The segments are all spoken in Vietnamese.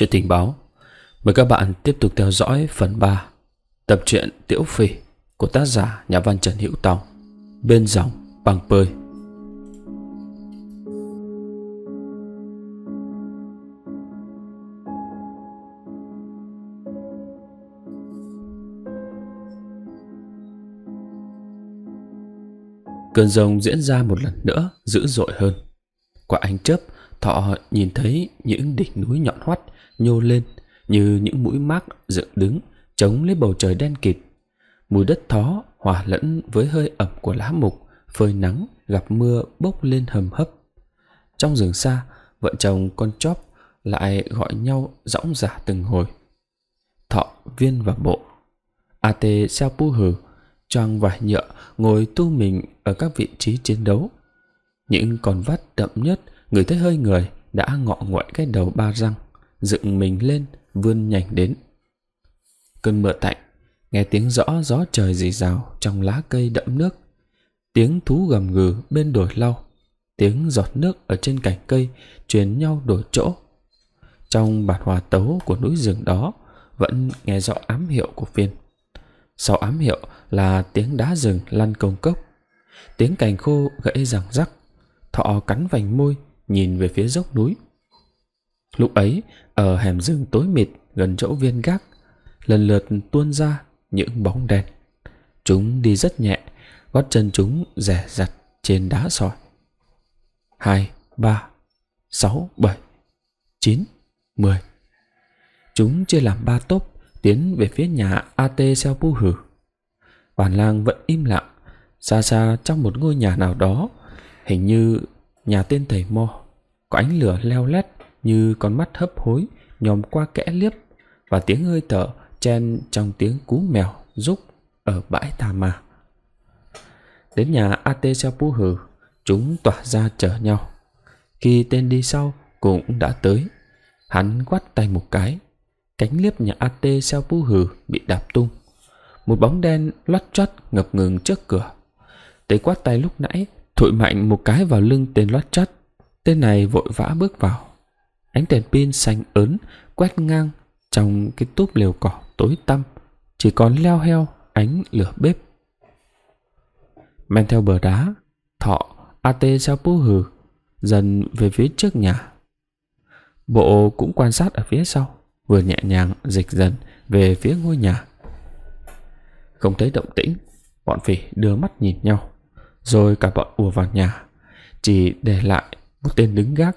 Chuyện tình báo Mời các bạn tiếp tục theo dõi phần ba Tập truyện tiểu Phỉ Của tác giả nhà văn Trần Hữu Tòng Bên dòng bằng bơi Cơn rông diễn ra một lần nữa dữ dội hơn Quả ánh chớp Thọ nhìn thấy những đỉnh núi nhọn hoắt nhô lên như những mũi mác dựng đứng chống lấy bầu trời đen kịt. Mùi đất thó hòa lẫn với hơi ẩm của lá mục, phơi nắng gặp mưa bốc lên hầm hấp. Trong rừng xa, vợ chồng con chóp lại gọi nhau dõng giả từng hồi. Thọ, Viên và Bộ. AT Sao Pu Hử, choàng vải nhựa ngồi tu mình ở các vị trí chiến đấu. Những con vắt đậm nhất người thấy hơi người đã ngọ nguậy cái đầu ba răng dựng mình lên vươn nhanh đến cơn mưa tạnh nghe tiếng rõ gió trời rì rào trong lá cây đẫm nước tiếng thú gầm gừ bên đồi lau tiếng giọt nước ở trên cành cây truyền nhau đổi chỗ trong bản hòa tấu của núi rừng đó vẫn nghe rõ ám hiệu của phiên sau ám hiệu là tiếng đá rừng lăn công cốc tiếng cành khô gãy rằng rắc thọ cắn vành môi nhìn về phía dốc núi. Lúc ấy, ở hẻm rừng tối mịt gần chỗ viên gác, lần lượt tuôn ra những bóng đen. Chúng đi rất nhẹ, gót chân chúng rẻ rặt trên đá sỏi. Hai, ba, sáu, bảy, chín, mười. Chúng chia làm ba tốp tiến về phía nhà AT Selpu Hử. Bản lang vẫn im lặng, xa xa trong một ngôi nhà nào đó, hình như Nhà tên thầy Mo có ánh lửa leo lét như con mắt hấp hối nhòm qua kẽ liếp và tiếng hơi thở chen trong tiếng cú mèo rúc ở bãi tà ma. Đến nhà Atesapu hử, chúng tỏa ra chờ nhau. Khi tên đi sau cũng đã tới, hắn quát tay một cái. Cánh liếp nhà Atesapu hử bị đạp tung. Một bóng đen lót chót ngập ngừng trước cửa. Tới quát tay lúc nãy thổi mạnh một cái vào lưng tên loát chót tên này vội vã bước vào ánh đèn pin xanh ớn quét ngang trong cái túp lều cỏ tối tăm chỉ còn leo heo ánh lửa bếp men theo bờ đá thọ at sao pú hừ dần về phía trước nhà bộ cũng quan sát ở phía sau vừa nhẹ nhàng dịch dần về phía ngôi nhà không thấy động tĩnh bọn phỉ đưa mắt nhìn nhau rồi cả bọn ùa vào nhà, chỉ để lại một tên đứng gác.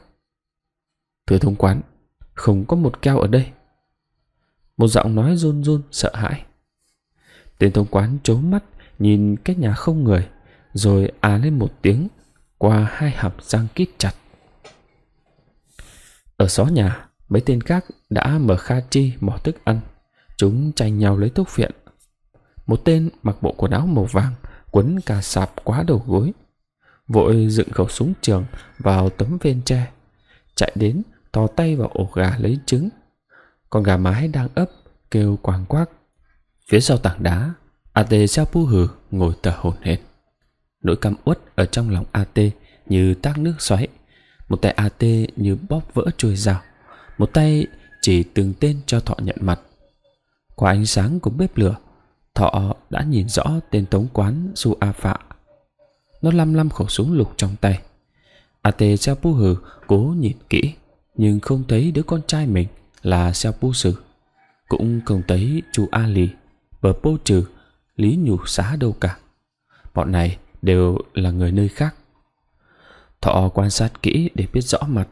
Thưa thống quán, không có một keo ở đây. Một giọng nói run run sợ hãi. Tên thống quán trố mắt nhìn cái nhà không người, rồi á à lên một tiếng qua hai hàm răng kít chặt. Ở xó nhà, mấy tên khác đã mở kha chi mỏ thức ăn. Chúng tranh nhau lấy thuốc phiện. Một tên mặc bộ quần áo màu vàng quấn cả sạp quá đầu gối vội dựng khẩu súng trường vào tấm ven tre chạy đến thò tay vào ổ gà lấy trứng con gà mái đang ấp kêu quàng quác phía sau tảng đá at xeo pu hừ ngồi tờ hồn hển nỗi căm uất ở trong lòng at như tác nước xoáy một tay at như bóp vỡ trôi dao một tay chỉ từng tên cho thọ nhận mặt qua ánh sáng của bếp lửa Thọ đã nhìn rõ tên tống quán Su A Phạ. Nó lăm lăm khẩu súng lục trong tay. A Tê Xeo Pu Hử cố nhìn kỹ, nhưng không thấy đứa con trai mình là Xeo Pu Sử. Cũng không thấy chu A Lì, bờ Pô Trừ, Lý Nhủ Xá đâu cả. Bọn này đều là người nơi khác. Thọ quan sát kỹ để biết rõ mặt,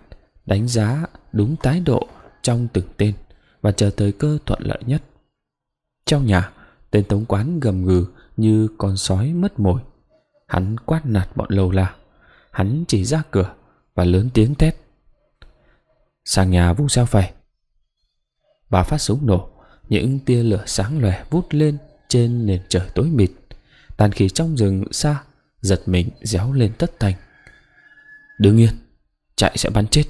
đánh giá đúng thái độ trong từng tên và chờ thời cơ thuận lợi nhất. Trong nhà, Tên tống quán gầm gừ như con sói mất mồi. Hắn quát nạt bọn lầu la. Hắn chỉ ra cửa và lớn tiếng thét. Sang nhà vung sao phải. Bà phát súng nổ, những tia lửa sáng lòe vút lên trên nền trời tối mịt. Tàn khí trong rừng xa, giật mình réo lên tất thành. Đương nhiên, chạy sẽ bắn chết.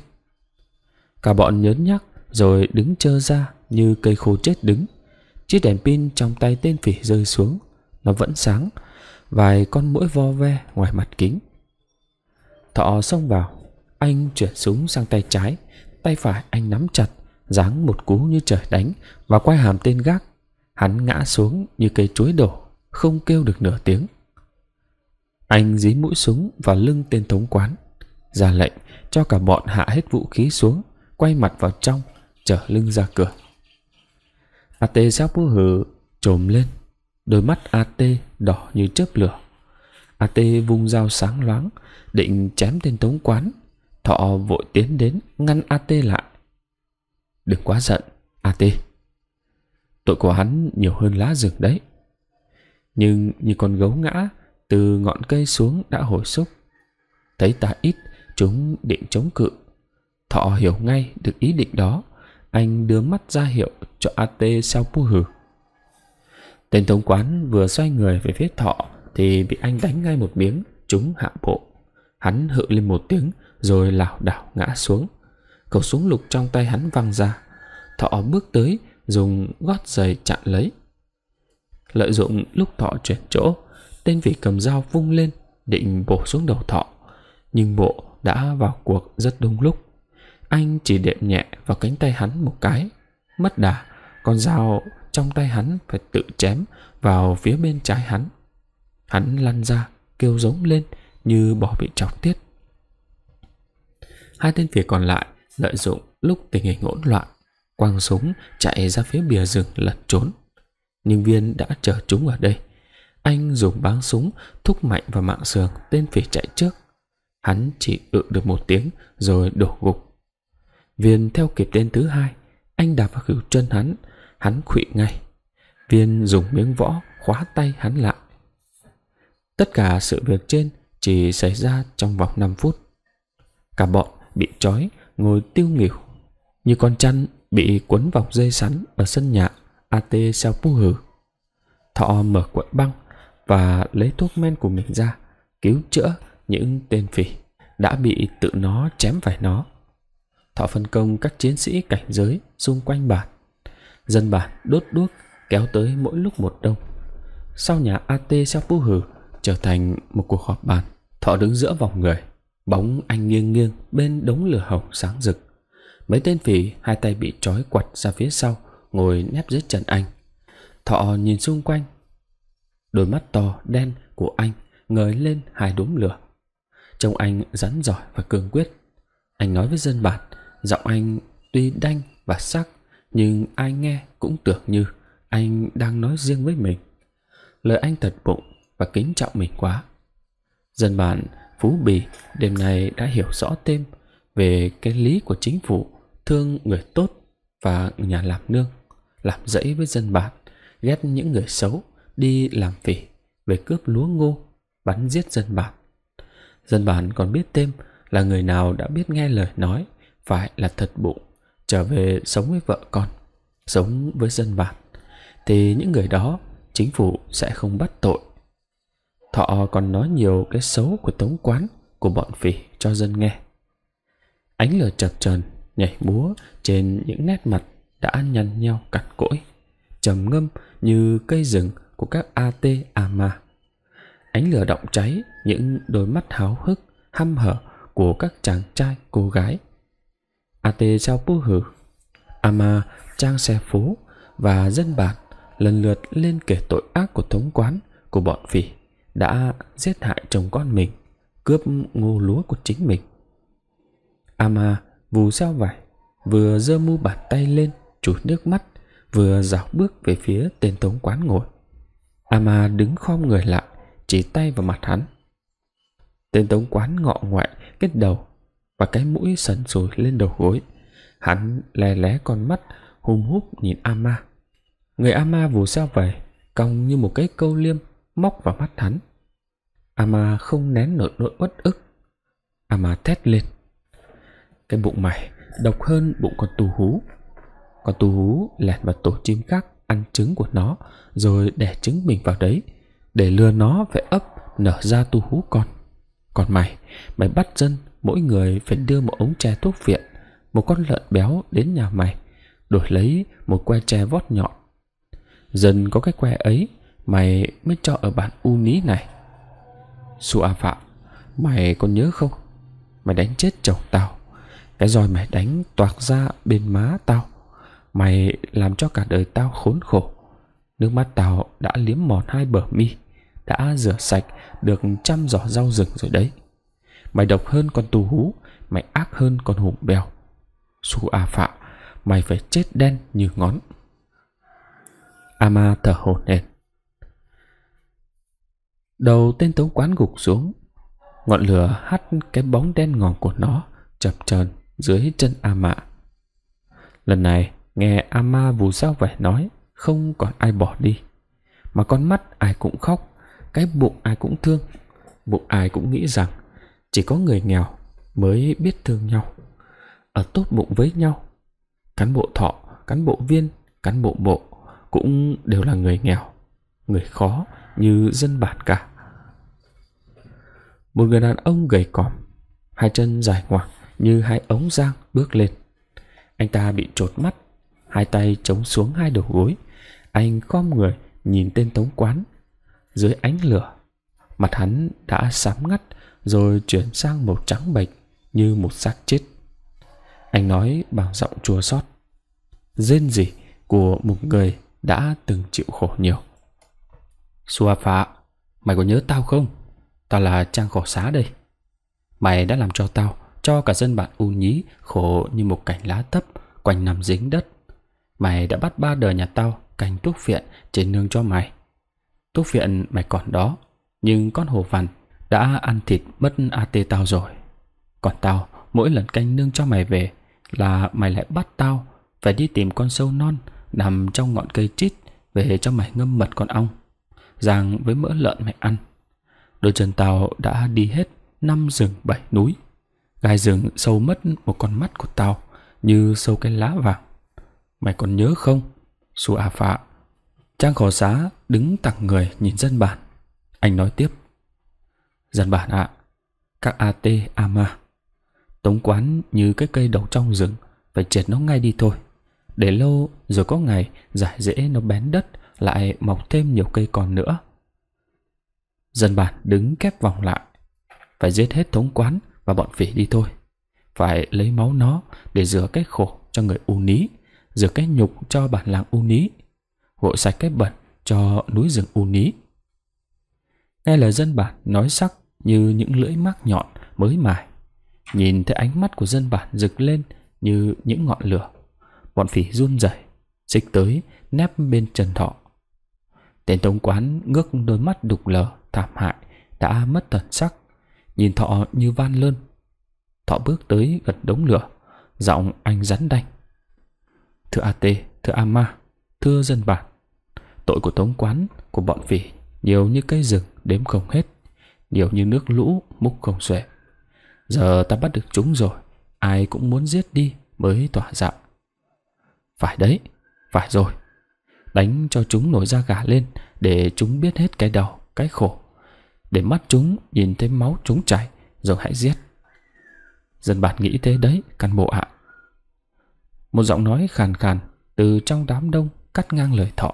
Cả bọn nhớn nhắc rồi đứng chơ ra như cây khô chết đứng. Chiếc đèn pin trong tay tên phỉ rơi xuống Nó vẫn sáng Vài con mũi vo ve ngoài mặt kính Thọ xông vào Anh chuyển súng sang tay trái Tay phải anh nắm chặt Giáng một cú như trời đánh Và quay hàm tên gác Hắn ngã xuống như cây chuối đổ Không kêu được nửa tiếng Anh dí mũi súng vào lưng tên thống quán Ra lệnh cho cả bọn hạ hết vũ khí xuống Quay mặt vào trong Trở lưng ra cửa AT giáo bố hự trồm lên Đôi mắt AT đỏ như chớp lửa AT vung dao sáng loáng Định chém tên tống quán Thọ vội tiến đến ngăn AT lại Đừng quá giận AT Tội của hắn nhiều hơn lá rừng đấy Nhưng như con gấu ngã Từ ngọn cây xuống đã hồi sức, Thấy ta ít Chúng định chống cự Thọ hiểu ngay được ý định đó Anh đưa mắt ra hiệu cho AT sao pú hừ. Tên thống quán vừa xoay người về phía thọ thì bị anh đánh ngay một miếng, trúng hạ bộ. Hắn hự lên một tiếng rồi lảo đảo ngã xuống. Cầu súng lục trong tay hắn văng ra. Thọ bước tới dùng gót giày chặn lấy. Lợi dụng lúc thọ chuyển chỗ, tên vị cầm dao vung lên định bổ xuống đầu thọ. Nhưng bộ đã vào cuộc rất đúng lúc. Anh chỉ đệm nhẹ vào cánh tay hắn một cái, mất đà con dao trong tay hắn phải tự chém vào phía bên trái hắn. Hắn lăn ra, kêu giống lên như bò bị chọc tiết. Hai tên phía còn lại lợi dụng lúc tình hình hỗn loạn, quăng súng chạy ra phía bìa rừng lật trốn. Nhưng viên đã chờ chúng ở đây. Anh dùng báng súng thúc mạnh vào mạng sườn tên phỉ chạy trước. Hắn chỉ ự được một tiếng rồi đổ gục. Viên theo kịp tên thứ hai, anh đạp vào khỉu chân hắn, Hắn khụy ngay. Viên dùng miếng võ khóa tay hắn lại. Tất cả sự việc trên chỉ xảy ra trong vòng 5 phút. Cả bọn bị trói, ngồi tiêu nghỉu, như con chăn bị quấn vòng dây sắn ở sân nhà AT Sao pu Hử. Thọ mở cuộn băng và lấy thuốc men của mình ra, cứu chữa những tên phỉ đã bị tự nó chém phải nó. Thọ phân công các chiến sĩ cảnh giới xung quanh bản Dân bản đốt đuốc kéo tới mỗi lúc một đông. Sau nhà AT Sapu Hử trở thành một cuộc họp bàn. Thọ đứng giữa vòng người, bóng anh nghiêng nghiêng bên đống lửa hồng sáng rực. Mấy tên phỉ hai tay bị trói quặt ra phía sau, ngồi nép dưới chân anh. Thọ nhìn xung quanh. Đôi mắt to đen của anh ngời lên hai đốm lửa. Trông anh rắn giỏi và cương quyết. Anh nói với dân bản, giọng anh tuy đanh và sắc nhưng ai nghe cũng tưởng như anh đang nói riêng với mình lời anh thật bụng và kính trọng mình quá dân bản phú bì đêm nay đã hiểu rõ thêm về cái lý của chính phủ thương người tốt và nhà làm nương làm dẫy với dân bản ghét những người xấu đi làm phỉ về cướp lúa ngô bắn giết dân bản dân bản còn biết thêm là người nào đã biết nghe lời nói phải là thật bụng trở về sống với vợ con, sống với dân bản, thì những người đó chính phủ sẽ không bắt tội. Thọ còn nói nhiều cái xấu của tống quán, của bọn phỉ cho dân nghe. Ánh lửa chập trần, nhảy múa trên những nét mặt đã nhăn nheo cặn cỗi, trầm ngâm như cây rừng của các AT Ama. Ánh lửa động cháy những đôi mắt háo hức, hăm hở của các chàng trai cô gái A à, Ate Giao pu Hử, A à, Ma Trang Xe Phố và dân bản lần lượt lên kể tội ác của thống quán của bọn phỉ đã giết hại chồng con mình, cướp ngô lúa của chính mình. A à, Ma vù sao vải, vừa giơ mu bàn tay lên chùi nước mắt, vừa dạo bước về phía tên thống quán ngồi. Ma đứng khom người lại, chỉ tay vào mặt hắn. Tên thống quán ngọ ngoại kết đầu và cái mũi sần sùi lên đầu gối. Hắn lè lé con mắt, hùm húp nhìn Ama. Người Ama vù sao về, cong như một cái câu liêm móc vào mắt hắn. Ama không nén nổi nỗi uất ức. Ama thét lên. Cái bụng mày độc hơn bụng con tù hú. Con tù hú lẻn vào tổ chim khác ăn trứng của nó rồi đẻ trứng mình vào đấy để lừa nó về ấp nở ra tu hú con. Còn mày, mày bắt dân mỗi người phải đưa một ống tre thuốc viện một con lợn béo đến nhà mày đổi lấy một que tre vót nhọn dần có cái que ấy mày mới cho ở bản u ní này su a phạm mày còn nhớ không mày đánh chết chồng tao cái roi mày đánh toạc ra bên má tao mày làm cho cả đời tao khốn khổ nước mắt tao đã liếm mòn hai bờ mi đã rửa sạch được trăm giỏ rau rừng rồi đấy Mày độc hơn con tu hú Mày ác hơn con hùng bèo Su A phạ, Mày phải chết đen như ngón Ama thở hổn hển. Đầu tên tấu quán gục xuống Ngọn lửa hắt cái bóng đen ngòm của nó Chập chờn dưới chân Ama Lần này nghe Ama vù sao vẻ nói Không còn ai bỏ đi Mà con mắt ai cũng khóc Cái bụng ai cũng thương Bụng ai cũng nghĩ rằng chỉ có người nghèo mới biết thương nhau ở tốt bụng với nhau cán bộ thọ cán bộ viên cán bộ bộ cũng đều là người nghèo người khó như dân bản cả một người đàn ông gầy còm hai chân dài ngoằng như hai ống giang bước lên anh ta bị trột mắt hai tay chống xuống hai đầu gối anh khom người nhìn tên tống quán dưới ánh lửa mặt hắn đã sám ngắt rồi chuyển sang màu trắng bệch như một xác chết anh nói bằng giọng chua xót rên rỉ của một người đã từng chịu khổ nhiều suafa mày có nhớ tao không tao là trang khổ xá đây mày đã làm cho tao cho cả dân bạn u nhí khổ như một cảnh lá thấp quanh nằm dính đất mày đã bắt ba đời nhà tao cành thuốc viện trên nương cho mày thuốc viện mày còn đó nhưng con hồ vằn đã ăn thịt mất AT tao rồi Còn tao mỗi lần canh nương cho mày về Là mày lại bắt tao Phải đi tìm con sâu non Nằm trong ngọn cây chít Về cho mày ngâm mật con ong Ràng với mỡ lợn mày ăn Đôi chân tao đã đi hết Năm rừng bảy núi Gai rừng sâu mất một con mắt của tao Như sâu cái lá vàng Mày còn nhớ không Su A Phạ Trang khổ xá đứng tặng người nhìn dân bản Anh nói tiếp Dân bản ạ, các AT AMA, tống quán như cái cây đầu trong rừng, phải triệt nó ngay đi thôi. Để lâu rồi có ngày giải dễ nó bén đất lại mọc thêm nhiều cây còn nữa. Dân bản đứng kép vòng lại, phải giết hết thống quán và bọn phỉ đi thôi. Phải lấy máu nó để rửa cái khổ cho người u ní, rửa cái nhục cho bản làng u ní, gội sạch cái bẩn cho núi rừng u ní. Nghe lời dân bản nói sắc như những lưỡi mác nhọn mới mài. Nhìn thấy ánh mắt của dân bản rực lên như những ngọn lửa. Bọn phỉ run rẩy, xích tới nép bên Trần Thọ. Tên tống quán ngước đôi mắt đục lờ, thảm hại, đã mất thần sắc, nhìn Thọ như van lơn. Thọ bước tới gần đống lửa, giọng anh rắn đanh. Thưa A Tê, thưa A Ma, thưa dân bản, tội của tống quán, của bọn phỉ nhiều như cây rừng đếm không hết nhiều như nước lũ múc không xuể giờ ta bắt được chúng rồi ai cũng muốn giết đi mới tỏa dạo phải đấy phải rồi đánh cho chúng nổi da gà lên để chúng biết hết cái đau cái khổ để mắt chúng nhìn thấy máu chúng chảy rồi hãy giết dân bản nghĩ thế đấy căn bộ ạ một giọng nói khàn khàn từ trong đám đông cắt ngang lời thọ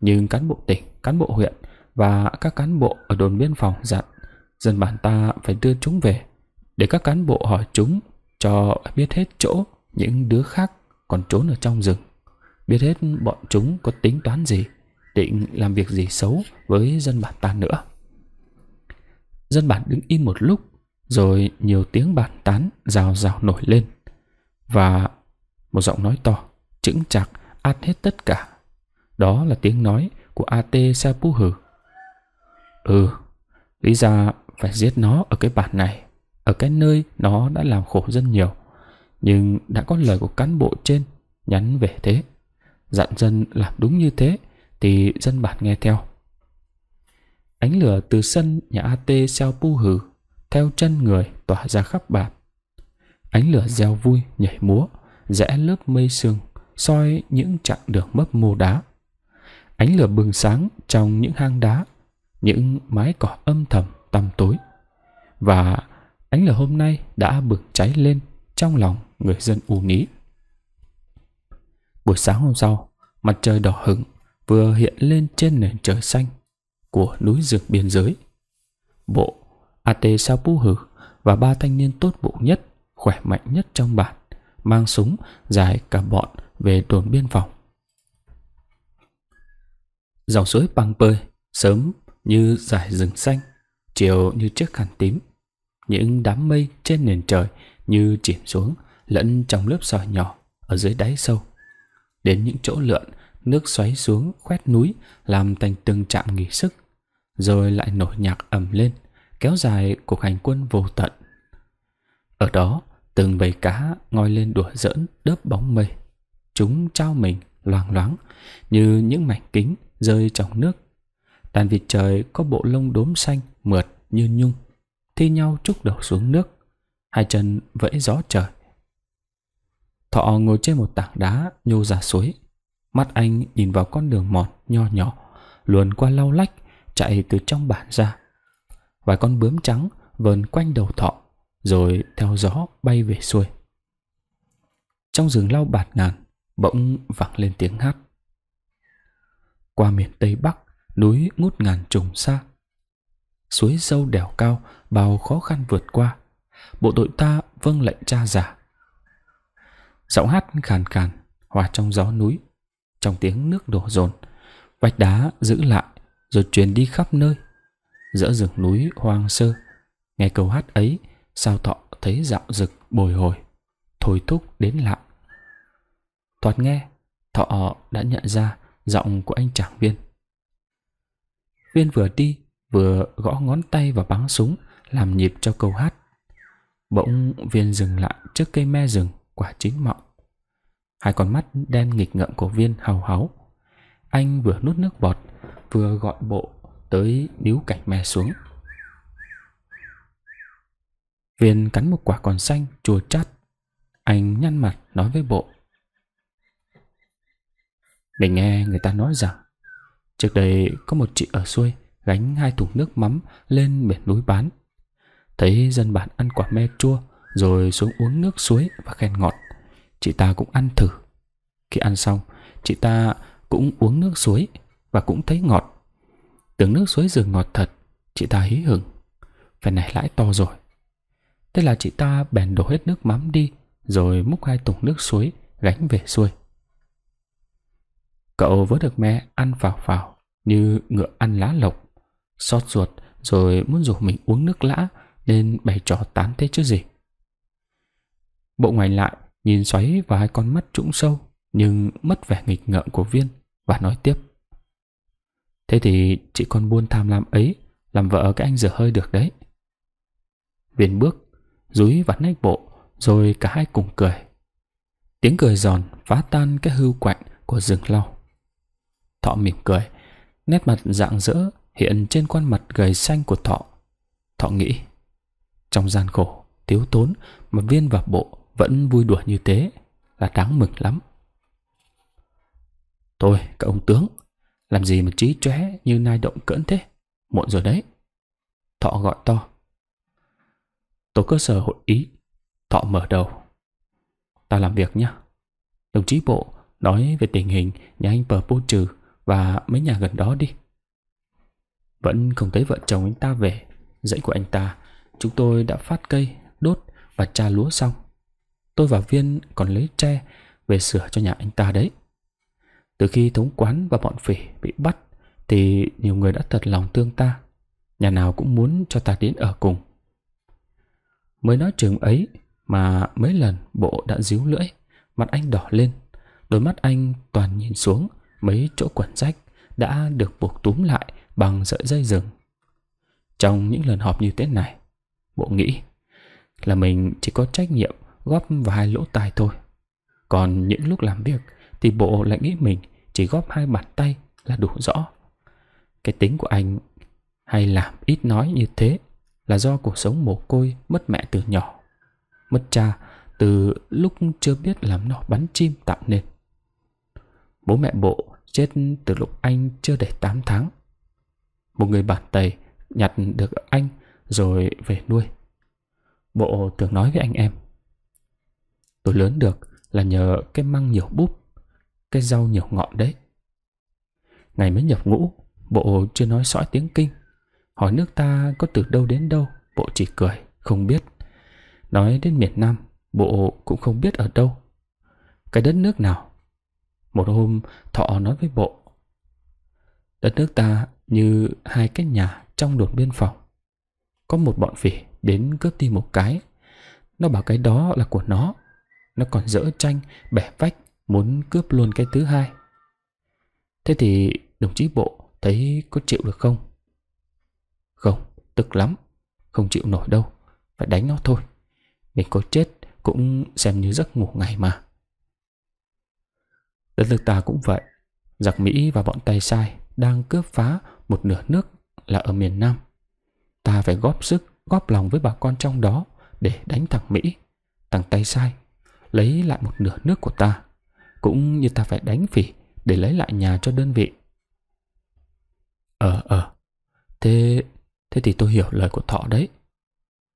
nhưng cán bộ tỉnh cán bộ huyện và các cán bộ ở đồn biên phòng dặn dân bản ta phải đưa chúng về để các cán bộ hỏi chúng cho biết hết chỗ những đứa khác còn trốn ở trong rừng biết hết bọn chúng có tính toán gì định làm việc gì xấu với dân bản ta nữa dân bản đứng im một lúc rồi nhiều tiếng bàn tán rào rào nổi lên và một giọng nói to chững chạc át hết tất cả đó là tiếng nói của at sapu hử Ừ, lý ra phải giết nó ở cái bản này, ở cái nơi nó đã làm khổ dân nhiều. Nhưng đã có lời của cán bộ trên nhắn về thế. Dặn dân làm đúng như thế thì dân bản nghe theo. Ánh lửa từ sân nhà AT xeo pu hừ, theo chân người tỏa ra khắp bản. Ánh lửa gieo vui, nhảy múa, rẽ lớp mây sương, soi những chặng đường mấp mô đá. Ánh lửa bừng sáng trong những hang đá những mái cỏ âm thầm tăm tối và ánh lửa hôm nay đã bừng cháy lên trong lòng người dân u ní buổi sáng hôm sau mặt trời đỏ hửng vừa hiện lên trên nền trời xanh của núi rừng biên giới bộ at sapu hử và ba thanh niên tốt bụng nhất khỏe mạnh nhất trong bản mang súng dài cả bọn về đồn biên phòng dòng suối băng pơi sớm như dải rừng xanh, chiều như chiếc khăn tím. Những đám mây trên nền trời như chìm xuống lẫn trong lớp sỏi nhỏ ở dưới đáy sâu. Đến những chỗ lượn, nước xoáy xuống khoét núi làm thành từng trạm nghỉ sức, rồi lại nổi nhạc ầm lên, kéo dài cuộc hành quân vô tận. Ở đó, từng bầy cá ngoi lên đùa giỡn đớp bóng mây. Chúng trao mình loang loáng như những mảnh kính rơi trong nước Đàn vịt trời có bộ lông đốm xanh mượt như nhung, thi nhau trúc đầu xuống nước, hai chân vẫy gió trời. Thọ ngồi trên một tảng đá nhô ra suối, mắt anh nhìn vào con đường mòn nho nhỏ, luồn qua lau lách, chạy từ trong bản ra. Vài con bướm trắng vờn quanh đầu thọ, rồi theo gió bay về xuôi. Trong rừng lau bạt ngàn, bỗng vẳng lên tiếng hát. Qua miền Tây Bắc, núi ngút ngàn trùng xa. Suối sâu đèo cao, bao khó khăn vượt qua. Bộ đội ta vâng lệnh cha già. Giọng hát khàn khàn, hòa trong gió núi. Trong tiếng nước đổ dồn vách đá giữ lại, rồi truyền đi khắp nơi. Giữa rừng núi hoang sơ, nghe câu hát ấy, sao thọ thấy dạo rực bồi hồi, thôi thúc đến lạ. Thoạt nghe, thọ đã nhận ra giọng của anh chàng viên. Huyên vừa đi vừa gõ ngón tay vào báng súng làm nhịp cho câu hát. Bỗng Viên dừng lại trước cây me rừng quả chín mọng. Hai con mắt đen nghịch ngợm của Viên hào háo. Anh vừa nuốt nước bọt vừa gọi bộ tới níu cảnh me xuống. Viên cắn một quả còn xanh chùa chát. Anh nhăn mặt nói với bộ. Mình nghe người ta nói rằng Trước đây có một chị ở xuôi gánh hai thùng nước mắm lên miền núi bán. Thấy dân bản ăn quả me chua rồi xuống uống nước suối và khen ngọt. Chị ta cũng ăn thử. Khi ăn xong, chị ta cũng uống nước suối và cũng thấy ngọt. Tưởng nước suối rừng ngọt thật, chị ta hí hửng. Phải này lãi to rồi. Thế là chị ta bèn đổ hết nước mắm đi rồi múc hai thùng nước suối gánh về xuôi. Cậu vớ được mẹ ăn vào vào như ngựa ăn lá lộc. Xót ruột rồi muốn rủ mình uống nước lã nên bày trò tán thế chứ gì. Bộ ngoài lại nhìn xoáy và hai con mắt trũng sâu nhưng mất vẻ nghịch ngợm của viên và nói tiếp. Thế thì chị con buôn tham lam ấy làm vợ cái anh rửa hơi được đấy. Viên bước, dúi và nách bộ rồi cả hai cùng cười. Tiếng cười giòn phá tan cái hư quạnh của rừng lau. Thọ mỉm cười, nét mặt rạng rỡ hiện trên khuôn mặt gầy xanh của Thọ. Thọ nghĩ, trong gian khổ, thiếu tốn mà viên và bộ vẫn vui đùa như thế là đáng mừng lắm. Tôi, các ông tướng, làm gì mà trí chóe như nai động cỡn thế? Muộn rồi đấy. Thọ gọi to. Tổ cơ sở hội ý, Thọ mở đầu. Ta làm việc nhá. Đồng chí bộ nói về tình hình nhà anh Pờ Pô Trừ và mấy nhà gần đó đi. Vẫn không thấy vợ chồng anh ta về, dãy của anh ta, chúng tôi đã phát cây, đốt và tra lúa xong. Tôi và Viên còn lấy tre về sửa cho nhà anh ta đấy. Từ khi thống quán và bọn phỉ bị bắt thì nhiều người đã thật lòng thương ta. Nhà nào cũng muốn cho ta đến ở cùng. Mới nói trường ấy mà mấy lần bộ đã díu lưỡi, mặt anh đỏ lên, đôi mắt anh toàn nhìn xuống mấy chỗ quần rách đã được buộc túm lại bằng sợi dây rừng. Trong những lần họp như thế này, bộ nghĩ là mình chỉ có trách nhiệm góp vào hai lỗ tai thôi. Còn những lúc làm việc thì bộ lại nghĩ mình chỉ góp hai bàn tay là đủ rõ. Cái tính của anh hay làm ít nói như thế là do cuộc sống mồ côi mất mẹ từ nhỏ, mất cha từ lúc chưa biết làm nỏ bắn chim tạo nên. Bố mẹ bộ chết từ lúc anh chưa đầy 8 tháng. Một người bản Tây nhặt được anh rồi về nuôi. Bộ thường nói với anh em. Tôi lớn được là nhờ cái măng nhiều búp, cái rau nhiều ngọn đấy. Ngày mới nhập ngũ, bộ chưa nói sõi tiếng kinh. Hỏi nước ta có từ đâu đến đâu, bộ chỉ cười, không biết. Nói đến miền Nam, bộ cũng không biết ở đâu. Cái đất nước nào, một hôm, Thọ nói với Bộ. Đất nước ta như hai cái nhà trong đồn biên phòng. Có một bọn phỉ đến cướp đi một cái. Nó bảo cái đó là của nó. Nó còn dỡ tranh, bẻ vách, muốn cướp luôn cái thứ hai. Thế thì đồng chí Bộ thấy có chịu được không? Không, tức lắm. Không chịu nổi đâu. Phải đánh nó thôi. Mình có chết cũng xem như giấc ngủ ngày mà. Đất nước ta cũng vậy. Giặc Mỹ và bọn tay sai đang cướp phá một nửa nước là ở miền Nam. Ta phải góp sức, góp lòng với bà con trong đó để đánh thằng Mỹ, thằng tay sai, lấy lại một nửa nước của ta. Cũng như ta phải đánh phỉ để lấy lại nhà cho đơn vị. Ờ, ờ, thế, thế thì tôi hiểu lời của thọ đấy.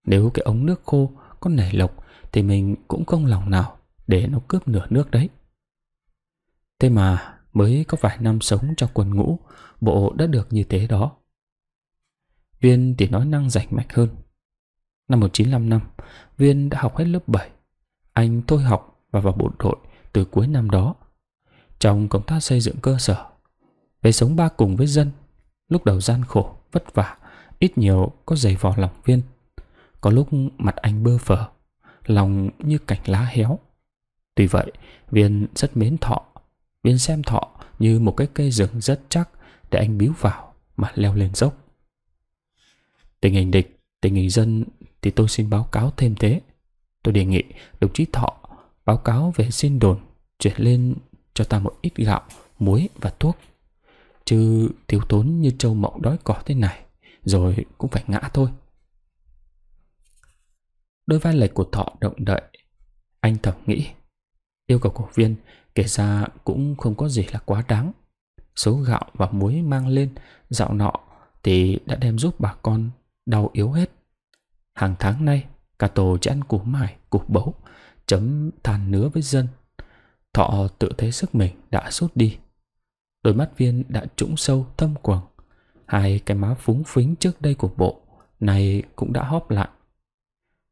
Nếu cái ống nước khô có nảy lộc thì mình cũng không lòng nào để nó cướp nửa nước đấy. Thế mà mới có vài năm sống trong quần ngũ, bộ đã được như thế đó. Viên thì nói năng rảnh mạch hơn. Năm 1955, Viên đã học hết lớp 7. Anh thôi học và vào bộ đội từ cuối năm đó. Trong công tác xây dựng cơ sở, về sống ba cùng với dân, lúc đầu gian khổ, vất vả, ít nhiều có giày vò lòng viên. Có lúc mặt anh bơ phở, lòng như cảnh lá héo. Tuy vậy, Viên rất mến thọ Biến xem thọ như một cái cây rừng rất chắc để anh bíu vào mà leo lên dốc. Tình hình địch, tình hình dân thì tôi xin báo cáo thêm thế. Tôi đề nghị đồng chí Thọ báo cáo về xin đồn chuyển lên cho ta một ít gạo, muối và thuốc. Chứ thiếu tốn như châu mộng đói cỏ thế này, rồi cũng phải ngã thôi. Đôi vai lệch của Thọ động đợi anh thầm nghĩ. Yêu cầu của viên Kể ra cũng không có gì là quá đáng. Số gạo và muối mang lên dạo nọ thì đã đem giúp bà con đau yếu hết. Hàng tháng nay, cả tổ chỉ ăn củ mải, củ bấu, chấm than nứa với dân. Thọ tự thấy sức mình đã sút đi. Đôi mắt viên đã trũng sâu thâm quầng. Hai cái má phúng phính trước đây của bộ này cũng đã hóp lại.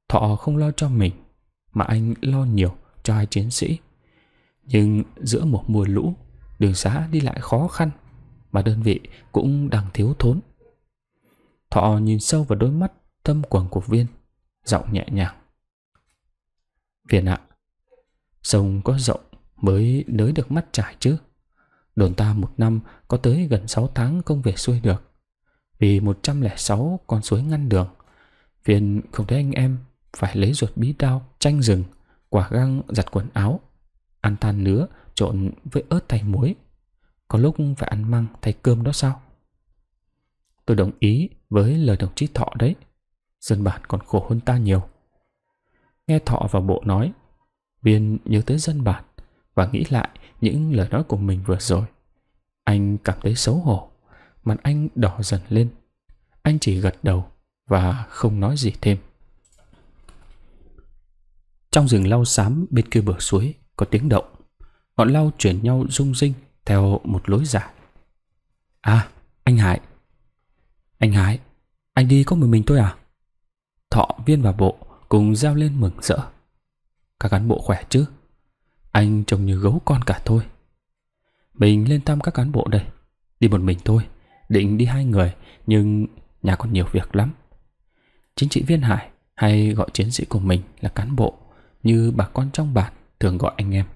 Thọ không lo cho mình, mà anh lo nhiều cho hai chiến sĩ nhưng giữa một mùa lũ, đường xá đi lại khó khăn mà đơn vị cũng đang thiếu thốn. Thọ nhìn sâu vào đôi mắt tâm quần của Viên, giọng nhẹ nhàng. Viên ạ, sông có rộng mới nới được mắt trải chứ. Đồn ta một năm có tới gần 6 tháng không về xuôi được. Vì 106 con suối ngăn đường, Viên không thấy anh em phải lấy ruột bí đao, tranh rừng, quả găng giặt quần áo Ăn than nứa trộn với ớt thay muối. Có lúc phải ăn măng thay cơm đó sao? Tôi đồng ý với lời đồng chí Thọ đấy. Dân bản còn khổ hơn ta nhiều. Nghe Thọ và Bộ nói, Viên nhớ tới dân bản và nghĩ lại những lời nói của mình vừa rồi. Anh cảm thấy xấu hổ, mặt anh đỏ dần lên. Anh chỉ gật đầu và không nói gì thêm. Trong rừng lau xám bên kia bờ suối, có tiếng động ngọn lau chuyển nhau rung rinh theo một lối dài à anh hải anh hải anh đi có một mình tôi à thọ viên và bộ cùng reo lên mừng rỡ các cán bộ khỏe chứ anh trông như gấu con cả thôi mình lên thăm các cán bộ đây đi một mình thôi định đi hai người nhưng nhà còn nhiều việc lắm chính trị viên hải hay gọi chiến sĩ của mình là cán bộ như bà con trong bản thường gọi anh em.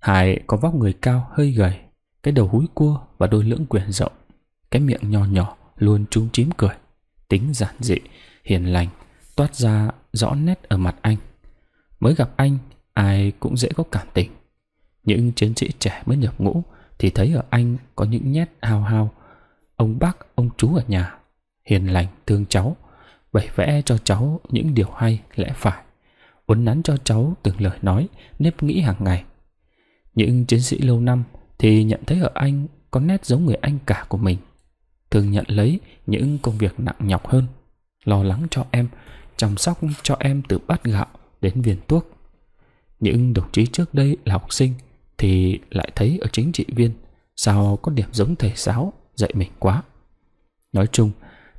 Hải có vóc người cao hơi gầy, cái đầu húi cua và đôi lưỡng quyển rộng, cái miệng nho nhỏ luôn trúng chím cười, tính giản dị, hiền lành, toát ra rõ nét ở mặt anh. Mới gặp anh, ai cũng dễ có cảm tình. Những chiến sĩ trẻ mới nhập ngũ thì thấy ở anh có những nét hào hào. Ông bác, ông chú ở nhà, hiền lành, thương cháu, bày vẽ cho cháu những điều hay lẽ phải uốn nắn cho cháu từng lời nói, nếp nghĩ hàng ngày. Những chiến sĩ lâu năm thì nhận thấy ở anh có nét giống người anh cả của mình. Thường nhận lấy những công việc nặng nhọc hơn, lo lắng cho em, chăm sóc cho em từ bát gạo đến viên thuốc. Những đồng chí trước đây là học sinh thì lại thấy ở chính trị viên sao có điểm giống thầy giáo dạy mình quá. Nói chung,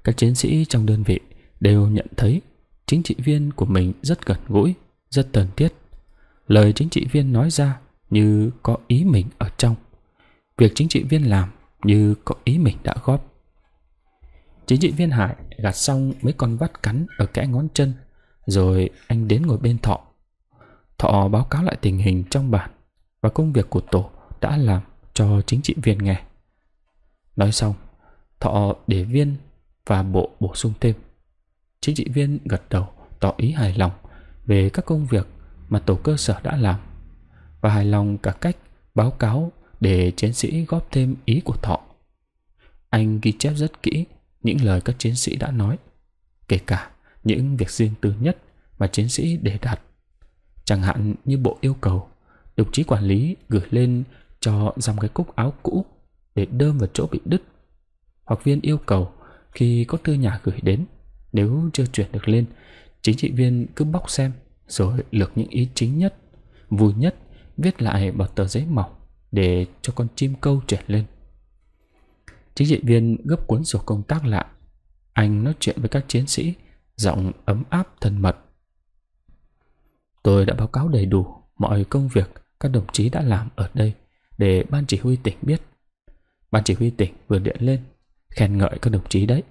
các chiến sĩ trong đơn vị đều nhận thấy chính trị viên của mình rất gần gũi, rất thân thiết. Lời chính trị viên nói ra như có ý mình ở trong. Việc chính trị viên làm như có ý mình đã góp. Chính trị viên Hải gạt xong mấy con vắt cắn ở kẽ ngón chân, rồi anh đến ngồi bên Thọ. Thọ báo cáo lại tình hình trong bản và công việc của tổ đã làm cho chính trị viên nghe. Nói xong, Thọ để viên và bộ bổ sung thêm. Chính trị viên gật đầu tỏ ý hài lòng về các công việc mà tổ cơ sở đã làm và hài lòng cả cách báo cáo để chiến sĩ góp thêm ý của thọ. Anh ghi chép rất kỹ những lời các chiến sĩ đã nói, kể cả những việc riêng tư nhất mà chiến sĩ đề đạt. Chẳng hạn như bộ yêu cầu, đồng chí quản lý gửi lên cho dăm cái cúc áo cũ để đơm vào chỗ bị đứt. Hoặc viên yêu cầu khi có thư nhà gửi đến nếu chưa chuyển được lên, chính trị viên cứ bóc xem, rồi lược những ý chính nhất, vui nhất, viết lại vào tờ giấy mỏng để cho con chim câu chuyển lên. Chính trị viên gấp cuốn sổ công tác lại. Anh nói chuyện với các chiến sĩ, giọng ấm áp thân mật. Tôi đã báo cáo đầy đủ mọi công việc các đồng chí đã làm ở đây để ban chỉ huy tỉnh biết. Ban chỉ huy tỉnh vừa điện lên, khen ngợi các đồng chí đấy.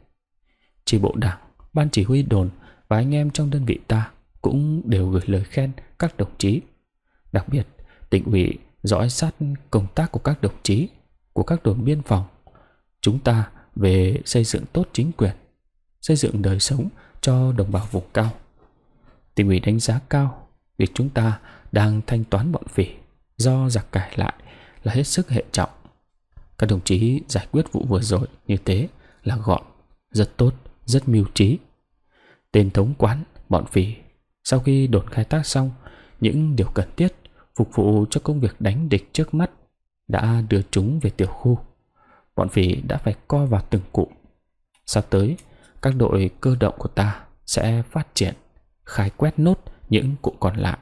Chi bộ đảng ban chỉ huy đồn và anh em trong đơn vị ta cũng đều gửi lời khen các đồng chí. Đặc biệt, tỉnh ủy dõi sát công tác của các đồng chí, của các đồn biên phòng. Chúng ta về xây dựng tốt chính quyền, xây dựng đời sống cho đồng bào vùng cao. Tỉnh ủy đánh giá cao việc chúng ta đang thanh toán bọn phỉ do giặc cải lại là hết sức hệ trọng. Các đồng chí giải quyết vụ vừa rồi như thế là gọn, rất tốt rất mưu trí. Tên thống quán, bọn phỉ, sau khi đột khai thác xong, những điều cần thiết phục vụ cho công việc đánh địch trước mắt đã đưa chúng về tiểu khu. Bọn phỉ đã phải co vào từng cụm. Sắp tới, các đội cơ động của ta sẽ phát triển, khai quét nốt những cụm còn lại.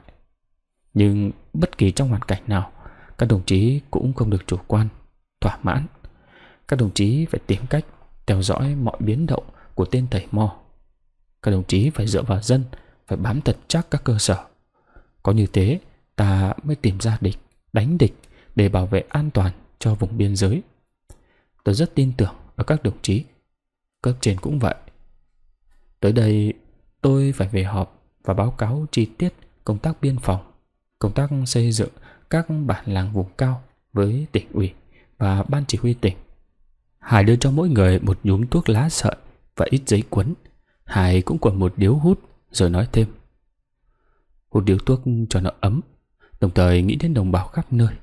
Nhưng bất kỳ trong hoàn cảnh nào, các đồng chí cũng không được chủ quan, thỏa mãn. Các đồng chí phải tìm cách theo dõi mọi biến động của tên thầy Mo. Các đồng chí phải dựa vào dân, phải bám thật chắc các cơ sở. Có như thế, ta mới tìm ra địch, đánh địch để bảo vệ an toàn cho vùng biên giới. Tôi rất tin tưởng ở các đồng chí. Cấp trên cũng vậy. Tới đây, tôi phải về họp và báo cáo chi tiết công tác biên phòng, công tác xây dựng các bản làng vùng cao với tỉnh ủy và ban chỉ huy tỉnh. Hải đưa cho mỗi người một nhúm thuốc lá sợi và ít giấy quấn Hải cũng quẩn một điếu hút Rồi nói thêm Hút điếu thuốc cho nó ấm Đồng thời nghĩ đến đồng bào khắp nơi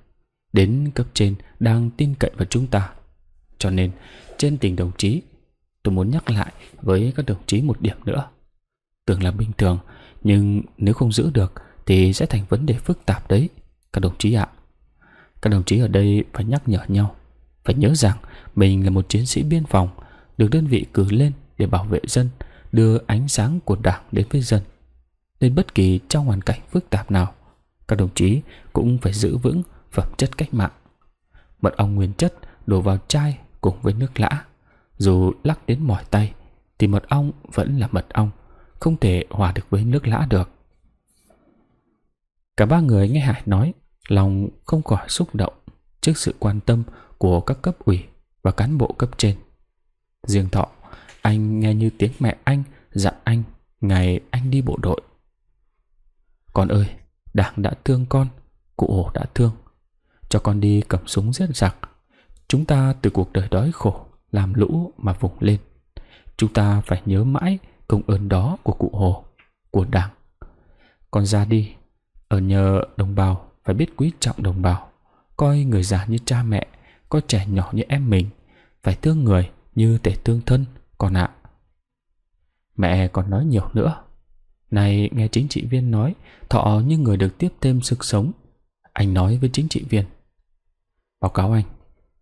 Đến cấp trên đang tin cậy vào chúng ta Cho nên trên tình đồng chí Tôi muốn nhắc lại với các đồng chí một điểm nữa Tưởng là bình thường Nhưng nếu không giữ được Thì sẽ thành vấn đề phức tạp đấy Các đồng chí ạ Các đồng chí ở đây phải nhắc nhở nhau Phải nhớ rằng mình là một chiến sĩ biên phòng được đơn vị cử lên để bảo vệ dân, đưa ánh sáng của Đảng đến với dân. Nên bất kỳ trong hoàn cảnh phức tạp nào, các đồng chí cũng phải giữ vững phẩm chất cách mạng. Mật ong nguyên chất đổ vào chai cùng với nước lã. Dù lắc đến mỏi tay, thì mật ong vẫn là mật ong, không thể hòa được với nước lã được. Cả ba người nghe Hải nói, lòng không khỏi xúc động trước sự quan tâm của các cấp ủy và cán bộ cấp trên. Riêng Thọ, anh nghe như tiếng mẹ anh dặn anh ngày anh đi bộ đội. Con ơi, Đảng đã thương con, cụ hồ đã thương. Cho con đi cầm súng giết giặc. Chúng ta từ cuộc đời đói khổ, làm lũ mà vùng lên. Chúng ta phải nhớ mãi công ơn đó của cụ hồ, của Đảng. Con ra đi, ở nhờ đồng bào phải biết quý trọng đồng bào. Coi người già như cha mẹ, coi trẻ nhỏ như em mình. Phải thương người, như thể tương thân, con ạ. Mẹ còn nói nhiều nữa. Này, nghe chính trị viên nói, thọ như người được tiếp thêm sức sống. Anh nói với chính trị viên. Báo cáo anh,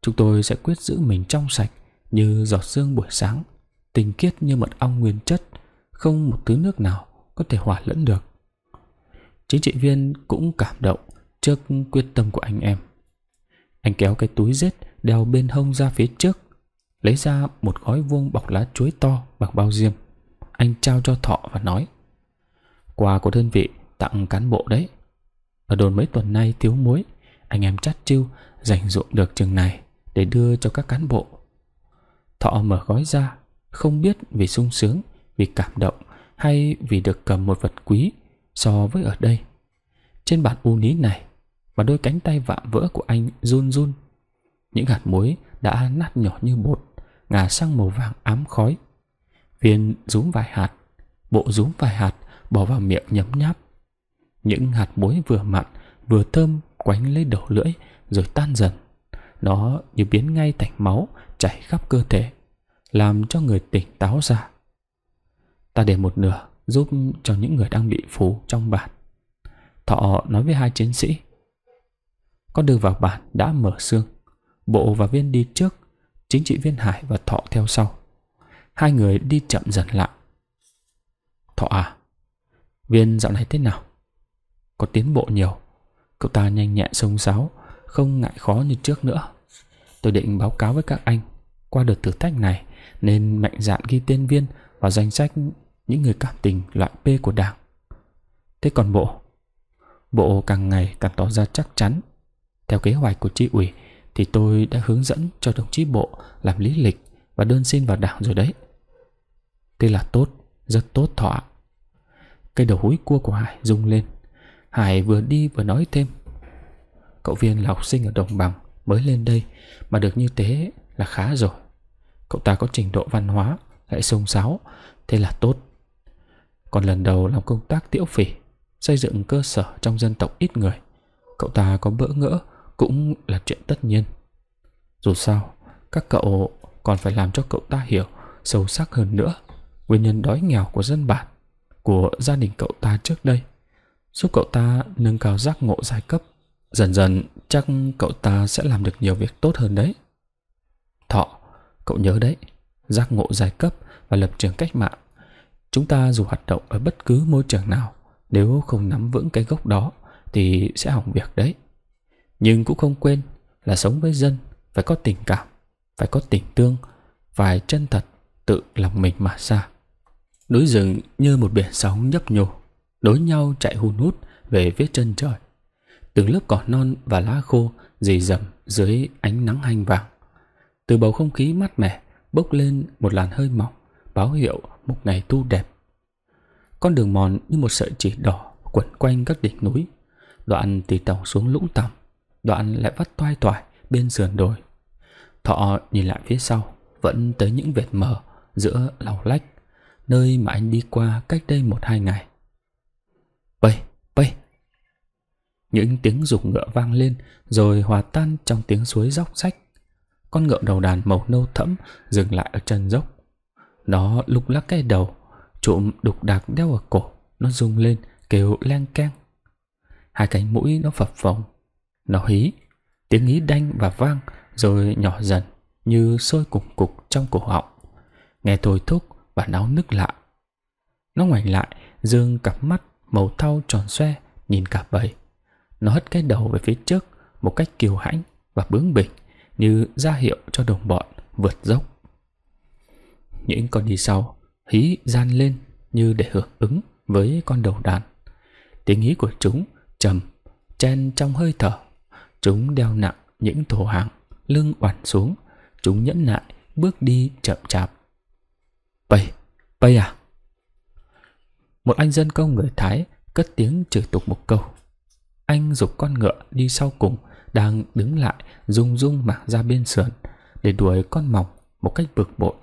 chúng tôi sẽ quyết giữ mình trong sạch như giọt sương buổi sáng, tinh khiết như mật ong nguyên chất, không một thứ nước nào có thể hòa lẫn được. Chính trị viên cũng cảm động trước quyết tâm của anh em. Anh kéo cái túi rết đeo bên hông ra phía trước, lấy ra một gói vuông bọc lá chuối to bằng bao diêm. Anh trao cho Thọ và nói Quà của đơn vị tặng cán bộ đấy. Ở đồn mấy tuần nay thiếu muối, anh em chắt chiêu dành dụng được chừng này để đưa cho các cán bộ. Thọ mở gói ra, không biết vì sung sướng, vì cảm động hay vì được cầm một vật quý so với ở đây. Trên bàn u ní này mà đôi cánh tay vạm vỡ của anh run run. Những hạt muối đã nát nhỏ như bột ngả sang màu vàng ám khói. Viên rúm vài hạt, bộ rúm vài hạt bỏ vào miệng nhấm nháp. Những hạt muối vừa mặn vừa thơm quánh lấy đầu lưỡi rồi tan dần. Nó như biến ngay thành máu chảy khắp cơ thể, làm cho người tỉnh táo ra. Ta để một nửa giúp cho những người đang bị phù trong bản. Thọ nói với hai chiến sĩ. Con đường vào bản đã mở xương. Bộ và viên đi trước chính trị viên Hải và Thọ theo sau. Hai người đi chậm dần lại. Thọ à, viên dạo này thế nào? Có tiến bộ nhiều. Cậu ta nhanh nhẹn sông sáo, không ngại khó như trước nữa. Tôi định báo cáo với các anh qua đợt thử thách này nên mạnh dạn ghi tên viên vào danh sách những người cảm tình loại P của đảng. Thế còn bộ? Bộ càng ngày càng tỏ ra chắc chắn. Theo kế hoạch của tri ủy, thì tôi đã hướng dẫn cho đồng chí bộ làm lý lịch và đơn xin vào đảng rồi đấy. Thế là tốt, rất tốt thọ. Cây đầu húi cua của Hải rung lên. Hải vừa đi vừa nói thêm. Cậu Viên là học sinh ở Đồng Bằng, mới lên đây mà được như thế là khá rồi. Cậu ta có trình độ văn hóa, lại sông sáo, thế là tốt. Còn lần đầu làm công tác tiễu phỉ, xây dựng cơ sở trong dân tộc ít người, cậu ta có bỡ ngỡ cũng là chuyện tất nhiên. Dù sao, các cậu còn phải làm cho cậu ta hiểu sâu sắc hơn nữa nguyên nhân đói nghèo của dân bản, của gia đình cậu ta trước đây, giúp cậu ta nâng cao giác ngộ giai cấp. Dần dần chắc cậu ta sẽ làm được nhiều việc tốt hơn đấy. Thọ, cậu nhớ đấy, giác ngộ giai cấp và lập trường cách mạng. Chúng ta dù hoạt động ở bất cứ môi trường nào, nếu không nắm vững cái gốc đó thì sẽ hỏng việc đấy nhưng cũng không quên là sống với dân phải có tình cảm, phải có tình tương, phải chân thật tự lòng mình mà ra. Núi rừng như một biển sóng nhấp nhô, đối nhau chạy hun hút về phía chân trời. Từng lớp cỏ non và lá khô rì rầm dưới ánh nắng hanh vàng. Từ bầu không khí mát mẻ bốc lên một làn hơi mỏng, báo hiệu một ngày tu đẹp. Con đường mòn như một sợi chỉ đỏ quẩn quanh các đỉnh núi, đoạn từ tàu xuống lũng tầm đoạn lại vắt toai toải bên sườn đồi. Thọ nhìn lại phía sau, vẫn tới những vệt mờ giữa lau lách, nơi mà anh đi qua cách đây một hai ngày. Bây, bây. Những tiếng rục ngựa vang lên rồi hòa tan trong tiếng suối róc rách. Con ngựa đầu đàn màu nâu thẫm dừng lại ở chân dốc. Nó lục lắc cái đầu, trụm đục đạc đeo ở cổ, nó rung lên kêu leng keng. Hai cánh mũi nó phập phồng nó hí, tiếng hí đanh và vang rồi nhỏ dần như sôi cục cục trong cổ họng. Nghe tôi thúc và náo nức lạ Nó ngoảnh lại, dương cặp mắt màu thau tròn xoe nhìn cả bầy. Nó hất cái đầu về phía trước một cách kiều hãnh và bướng bỉnh như ra hiệu cho đồng bọn vượt dốc. Những con đi sau hí gian lên như để hưởng ứng với con đầu đàn. Tiếng hí của chúng trầm chen trong hơi thở Chúng đeo nặng những thổ hạng lưng oằn xuống. Chúng nhẫn nại, bước đi chậm chạp. Pây, Pây à? Một anh dân công người Thái cất tiếng chửi tục một câu. Anh dục con ngựa đi sau cùng đang đứng lại rung rung mảng ra bên sườn để đuổi con mỏng một cách bực bội.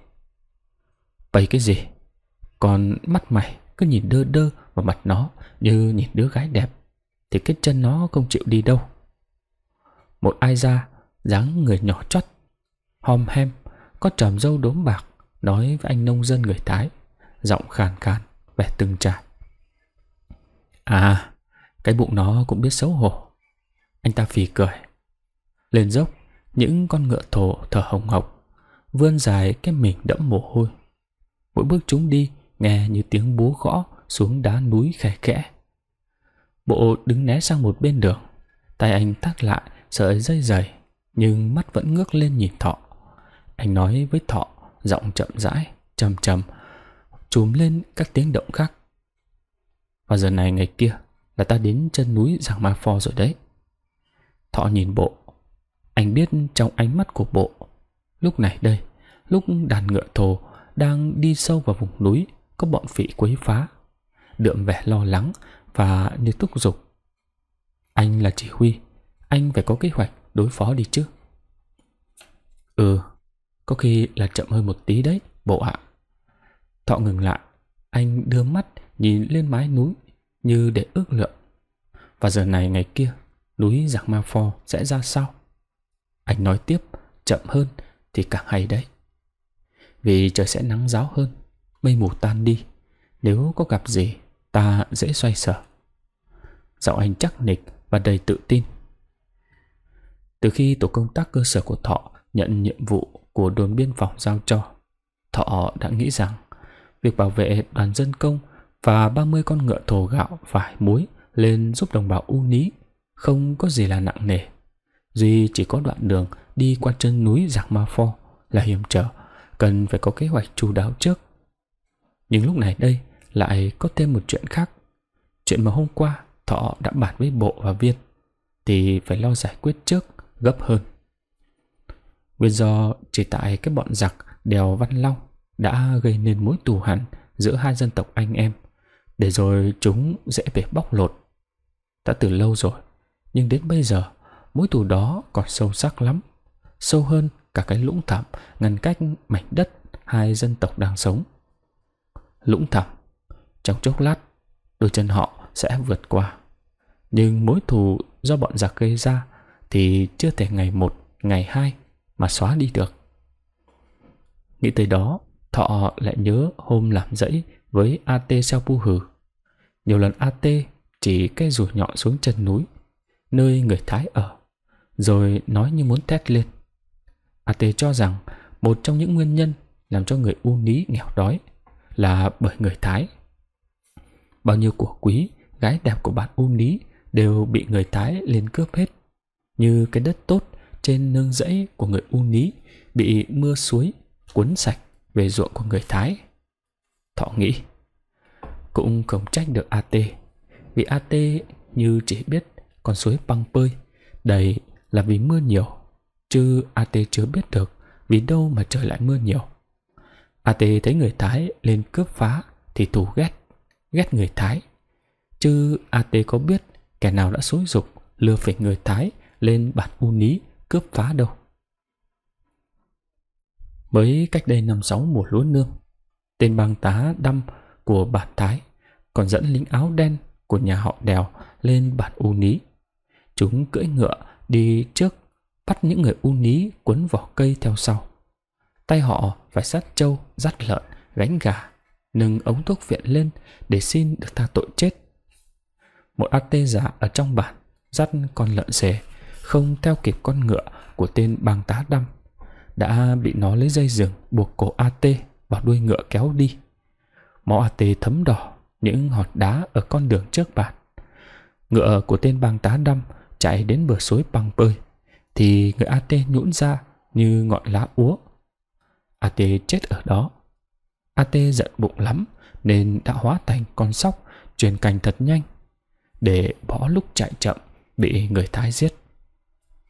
Bày cái gì? Còn mắt mày cứ nhìn đơ đơ vào mặt nó như nhìn đứa gái đẹp thì cái chân nó không chịu đi đâu. Một ai ra dáng người nhỏ chót Hòm hem Có tròm dâu đốm bạc Nói với anh nông dân người Thái Giọng khàn khàn vẻ từng trải À Cái bụng nó cũng biết xấu hổ Anh ta phì cười Lên dốc Những con ngựa thổ thở hồng hộc Vươn dài cái mình đẫm mồ hôi Mỗi bước chúng đi Nghe như tiếng búa gõ xuống đá núi khẽ khẽ Bộ đứng né sang một bên đường Tay anh thác lại sợi dây dày nhưng mắt vẫn ngước lên nhìn thọ anh nói với thọ giọng chậm rãi trầm trầm chùm lên các tiếng động khác và giờ này ngày kia là ta đến chân núi giảng ma pho rồi đấy thọ nhìn bộ anh biết trong ánh mắt của bộ lúc này đây lúc đàn ngựa thồ đang đi sâu vào vùng núi có bọn phỉ quấy phá đượm vẻ lo lắng và như thúc giục anh là chỉ huy anh phải có kế hoạch đối phó đi chứ. Ừ, có khi là chậm hơn một tí đấy, bộ ạ. Thọ ngừng lại, anh đưa mắt nhìn lên mái núi như để ước lượng. Và giờ này ngày kia, núi giặc ma pho sẽ ra sao? Anh nói tiếp, chậm hơn thì càng hay đấy. Vì trời sẽ nắng giáo hơn, mây mù tan đi. Nếu có gặp gì, ta dễ xoay sở. Giọng anh chắc nịch và đầy tự tin từ khi tổ công tác cơ sở của Thọ nhận nhiệm vụ của đồn biên phòng giao cho. Thọ đã nghĩ rằng việc bảo vệ đoàn dân công và 30 con ngựa thổ gạo vải muối lên giúp đồng bào U Ní không có gì là nặng nề. Duy chỉ có đoạn đường đi qua chân núi Giạc Ma Pho là hiểm trở, cần phải có kế hoạch chú đáo trước. Nhưng lúc này đây lại có thêm một chuyện khác. Chuyện mà hôm qua Thọ đã bàn với Bộ và Viên thì phải lo giải quyết trước gấp hơn. Nguyên do chỉ tại cái bọn giặc đèo Văn Long đã gây nên mối tù hằn giữa hai dân tộc anh em, để rồi chúng dễ bị bóc lột. Đã từ lâu rồi, nhưng đến bây giờ mối thù đó còn sâu sắc lắm, sâu hơn cả cái lũng thẳm ngăn cách mảnh đất hai dân tộc đang sống. Lũng thẳm, trong chốc lát, đôi chân họ sẽ vượt qua. Nhưng mối thù do bọn giặc gây ra thì chưa thể ngày một, ngày hai mà xóa đi được. Nghĩ tới đó, Thọ lại nhớ hôm làm dãy với AT sao pu hử. Nhiều lần AT chỉ cái rùa nhọn xuống chân núi, nơi người Thái ở, rồi nói như muốn thét lên. AT cho rằng một trong những nguyên nhân làm cho người U Ní nghèo đói là bởi người Thái. Bao nhiêu của quý, gái đẹp của bạn U Ní đều bị người Thái lên cướp hết như cái đất tốt trên nương rẫy của người U Ní bị mưa suối cuốn sạch về ruộng của người Thái. Thọ nghĩ, cũng không trách được AT, vì AT như chỉ biết con suối băng bơi đầy là vì mưa nhiều, chứ AT chưa biết được vì đâu mà trời lại mưa nhiều. AT thấy người Thái lên cướp phá thì thù ghét, ghét người Thái. Chứ AT có biết kẻ nào đã xúi dục lừa phỉnh người Thái lên bản u ní cướp phá đâu. Mới cách đây năm sáu mùa lúa nương, tên bang tá đâm của bản Thái còn dẫn lính áo đen của nhà họ đèo lên bản u ní. Chúng cưỡi ngựa đi trước bắt những người u ní quấn vỏ cây theo sau. Tay họ phải sát trâu, dắt lợn, gánh gà, nâng ống thuốc viện lên để xin được tha tội chết. Một át tê giả ở trong bản dắt con lợn xề không theo kịp con ngựa của tên bang tá đâm đã bị nó lấy dây rừng buộc cổ AT vào đuôi ngựa kéo đi. Máu AT thấm đỏ những hòn đá ở con đường trước bàn. Ngựa của tên bang tá đâm chạy đến bờ suối băng bơi thì người AT nhũn ra như ngọn lá úa. AT chết ở đó. AT giận bụng lắm nên đã hóa thành con sóc truyền cành thật nhanh để bỏ lúc chạy chậm bị người Thái giết.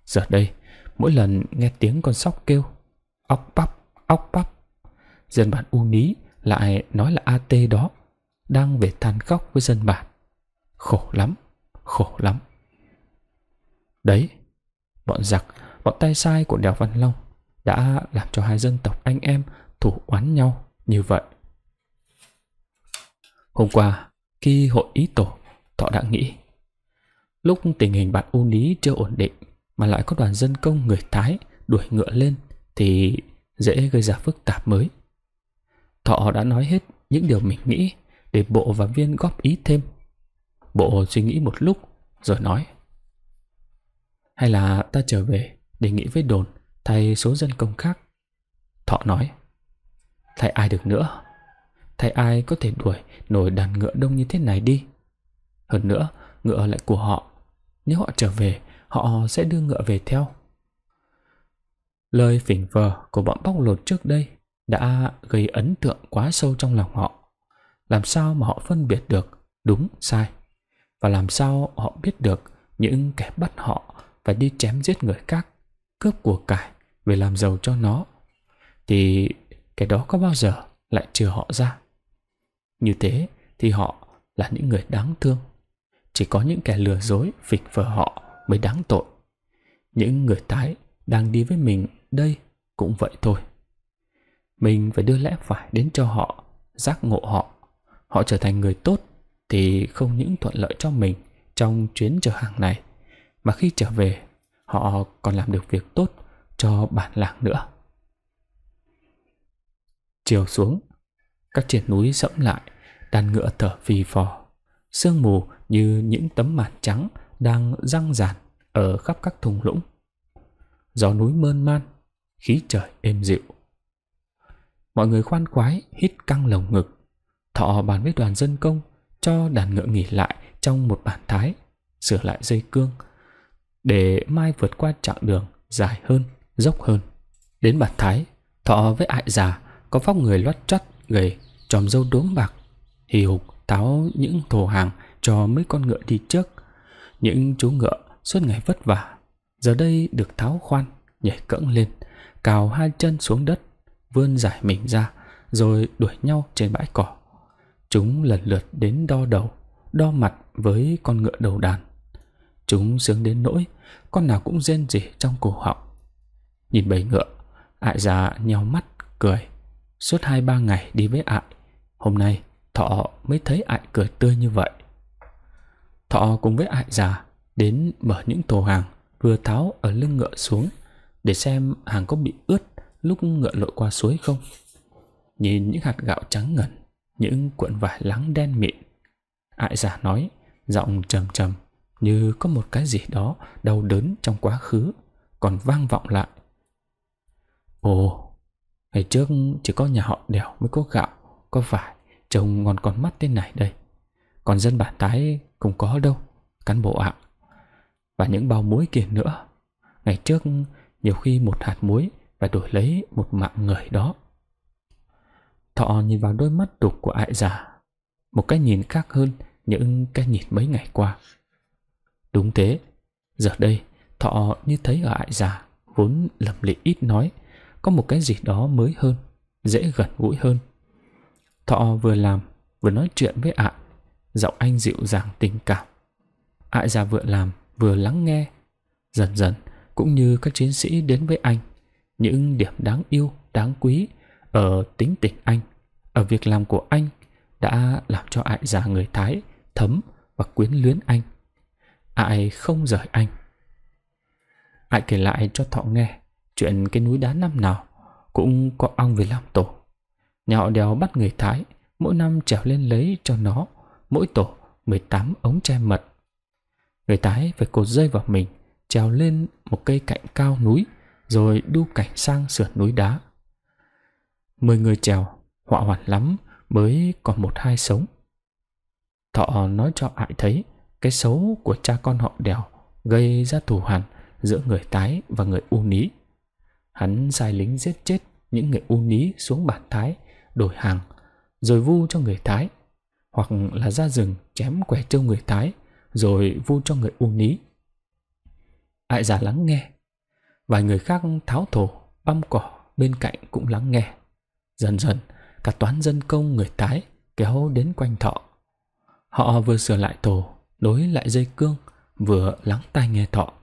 Giờ đây, mỗi lần nghe tiếng con sóc kêu, ốc bắp, ốc bắp, dân bản u ní lại nói là AT đó, đang về than khóc với dân bản. Khổ lắm, khổ lắm. Đấy, bọn giặc, bọn tay sai của đèo Văn Long đã làm cho hai dân tộc anh em thủ oán nhau như vậy. Hôm qua, khi hội ý tổ, Thọ đã nghĩ Lúc tình hình bạn U ní chưa ổn định mà lại có đoàn dân công người Thái đuổi ngựa lên thì dễ gây ra phức tạp mới. Thọ đã nói hết những điều mình nghĩ để bộ và viên góp ý thêm. Bộ suy nghĩ một lúc rồi nói Hay là ta trở về đề nghị với đồn thay số dân công khác. Thọ nói Thay ai được nữa Thay ai có thể đuổi nổi đàn ngựa đông như thế này đi Hơn nữa ngựa lại của họ Nếu họ trở về họ sẽ đưa ngựa về theo. Lời phỉnh vờ của bọn bóc lột trước đây đã gây ấn tượng quá sâu trong lòng họ. Làm sao mà họ phân biệt được đúng sai? Và làm sao họ biết được những kẻ bắt họ phải đi chém giết người khác, cướp của cải về làm giàu cho nó? Thì cái đó có bao giờ lại trừ họ ra? Như thế thì họ là những người đáng thương. Chỉ có những kẻ lừa dối phỉnh vờ họ mới đáng tội. Những người tái đang đi với mình đây cũng vậy thôi. Mình phải đưa lẽ phải đến cho họ, giác ngộ họ. Họ trở thành người tốt thì không những thuận lợi cho mình trong chuyến chở hàng này, mà khi trở về họ còn làm được việc tốt cho bản làng nữa. Chiều xuống, các triển núi sẫm lại, đàn ngựa thở phì phò. Sương mù như những tấm màn trắng đang răng rạt ở khắp các thùng lũng. Gió núi mơn man, khí trời êm dịu. Mọi người khoan khoái hít căng lồng ngực. Thọ bàn với đoàn dân công cho đàn ngựa nghỉ lại trong một bản thái, sửa lại dây cương để mai vượt qua chặng đường dài hơn, dốc hơn. Đến bản thái, thọ với ại già có vóc người loắt chắt, gầy, tròm râu đốm bạc, hì hục tháo những thổ hàng cho mấy con ngựa đi trước những chú ngựa suốt ngày vất vả, giờ đây được tháo khoan, nhảy cẫng lên, cào hai chân xuống đất, vươn giải mình ra, rồi đuổi nhau trên bãi cỏ. Chúng lần lượt đến đo đầu, đo mặt với con ngựa đầu đàn. Chúng sướng đến nỗi, con nào cũng rên rỉ trong cổ họng. Nhìn bầy ngựa, ại già nheo mắt, cười. Suốt hai ba ngày đi với ại, hôm nay thọ mới thấy ại cười tươi như vậy. Thọ cùng với ại già đến mở những tổ hàng vừa tháo ở lưng ngựa xuống để xem hàng có bị ướt lúc ngựa lội qua suối không. Nhìn những hạt gạo trắng ngần, những cuộn vải lắng đen mịn. Ại già nói, giọng trầm trầm như có một cái gì đó đau đớn trong quá khứ còn vang vọng lại. Ồ, ngày trước chỉ có nhà họ đèo mới có gạo, có vải, trông ngon con mắt tên này đây. Còn dân bản tái không có đâu Cán bộ ạ Và những bao muối kia nữa Ngày trước nhiều khi một hạt muối Phải đổi lấy một mạng người đó Thọ nhìn vào đôi mắt đục của ại già Một cái nhìn khác hơn những cái nhìn mấy ngày qua Đúng thế Giờ đây Thọ như thấy ở ại già Vốn lầm lì ít nói Có một cái gì đó mới hơn Dễ gần gũi hơn Thọ vừa làm vừa nói chuyện với ạ giọng anh dịu dàng tình cảm. ai ra vừa làm vừa lắng nghe. Dần dần, cũng như các chiến sĩ đến với anh, những điểm đáng yêu, đáng quý ở tính tình anh, ở việc làm của anh đã làm cho ai già người Thái thấm và quyến luyến anh. ai không rời anh. Ai kể lại cho Thọ nghe chuyện cái núi đá năm nào cũng có ong về làm tổ. Nhà họ đèo bắt người Thái mỗi năm trèo lên lấy cho nó mỗi tổ 18 ống tre mật. Người tái phải cột dây vào mình, trèo lên một cây cạnh cao núi, rồi đu cảnh sang sườn núi đá. Mười người trèo, họa hoạn lắm mới còn một hai sống. Thọ nói cho ải thấy cái xấu của cha con họ đèo gây ra thù hằn giữa người tái và người u ní. Hắn sai lính giết chết những người u ní xuống bản thái, đổi hàng, rồi vu cho người thái hoặc là ra rừng chém quẻ trâu người Thái rồi vu cho người u ní. Ai già lắng nghe, vài người khác tháo thổ, băm cỏ bên cạnh cũng lắng nghe. Dần dần, cả toán dân công người Thái kéo đến quanh thọ. Họ vừa sửa lại thổ, nối lại dây cương, vừa lắng tai nghe thọ.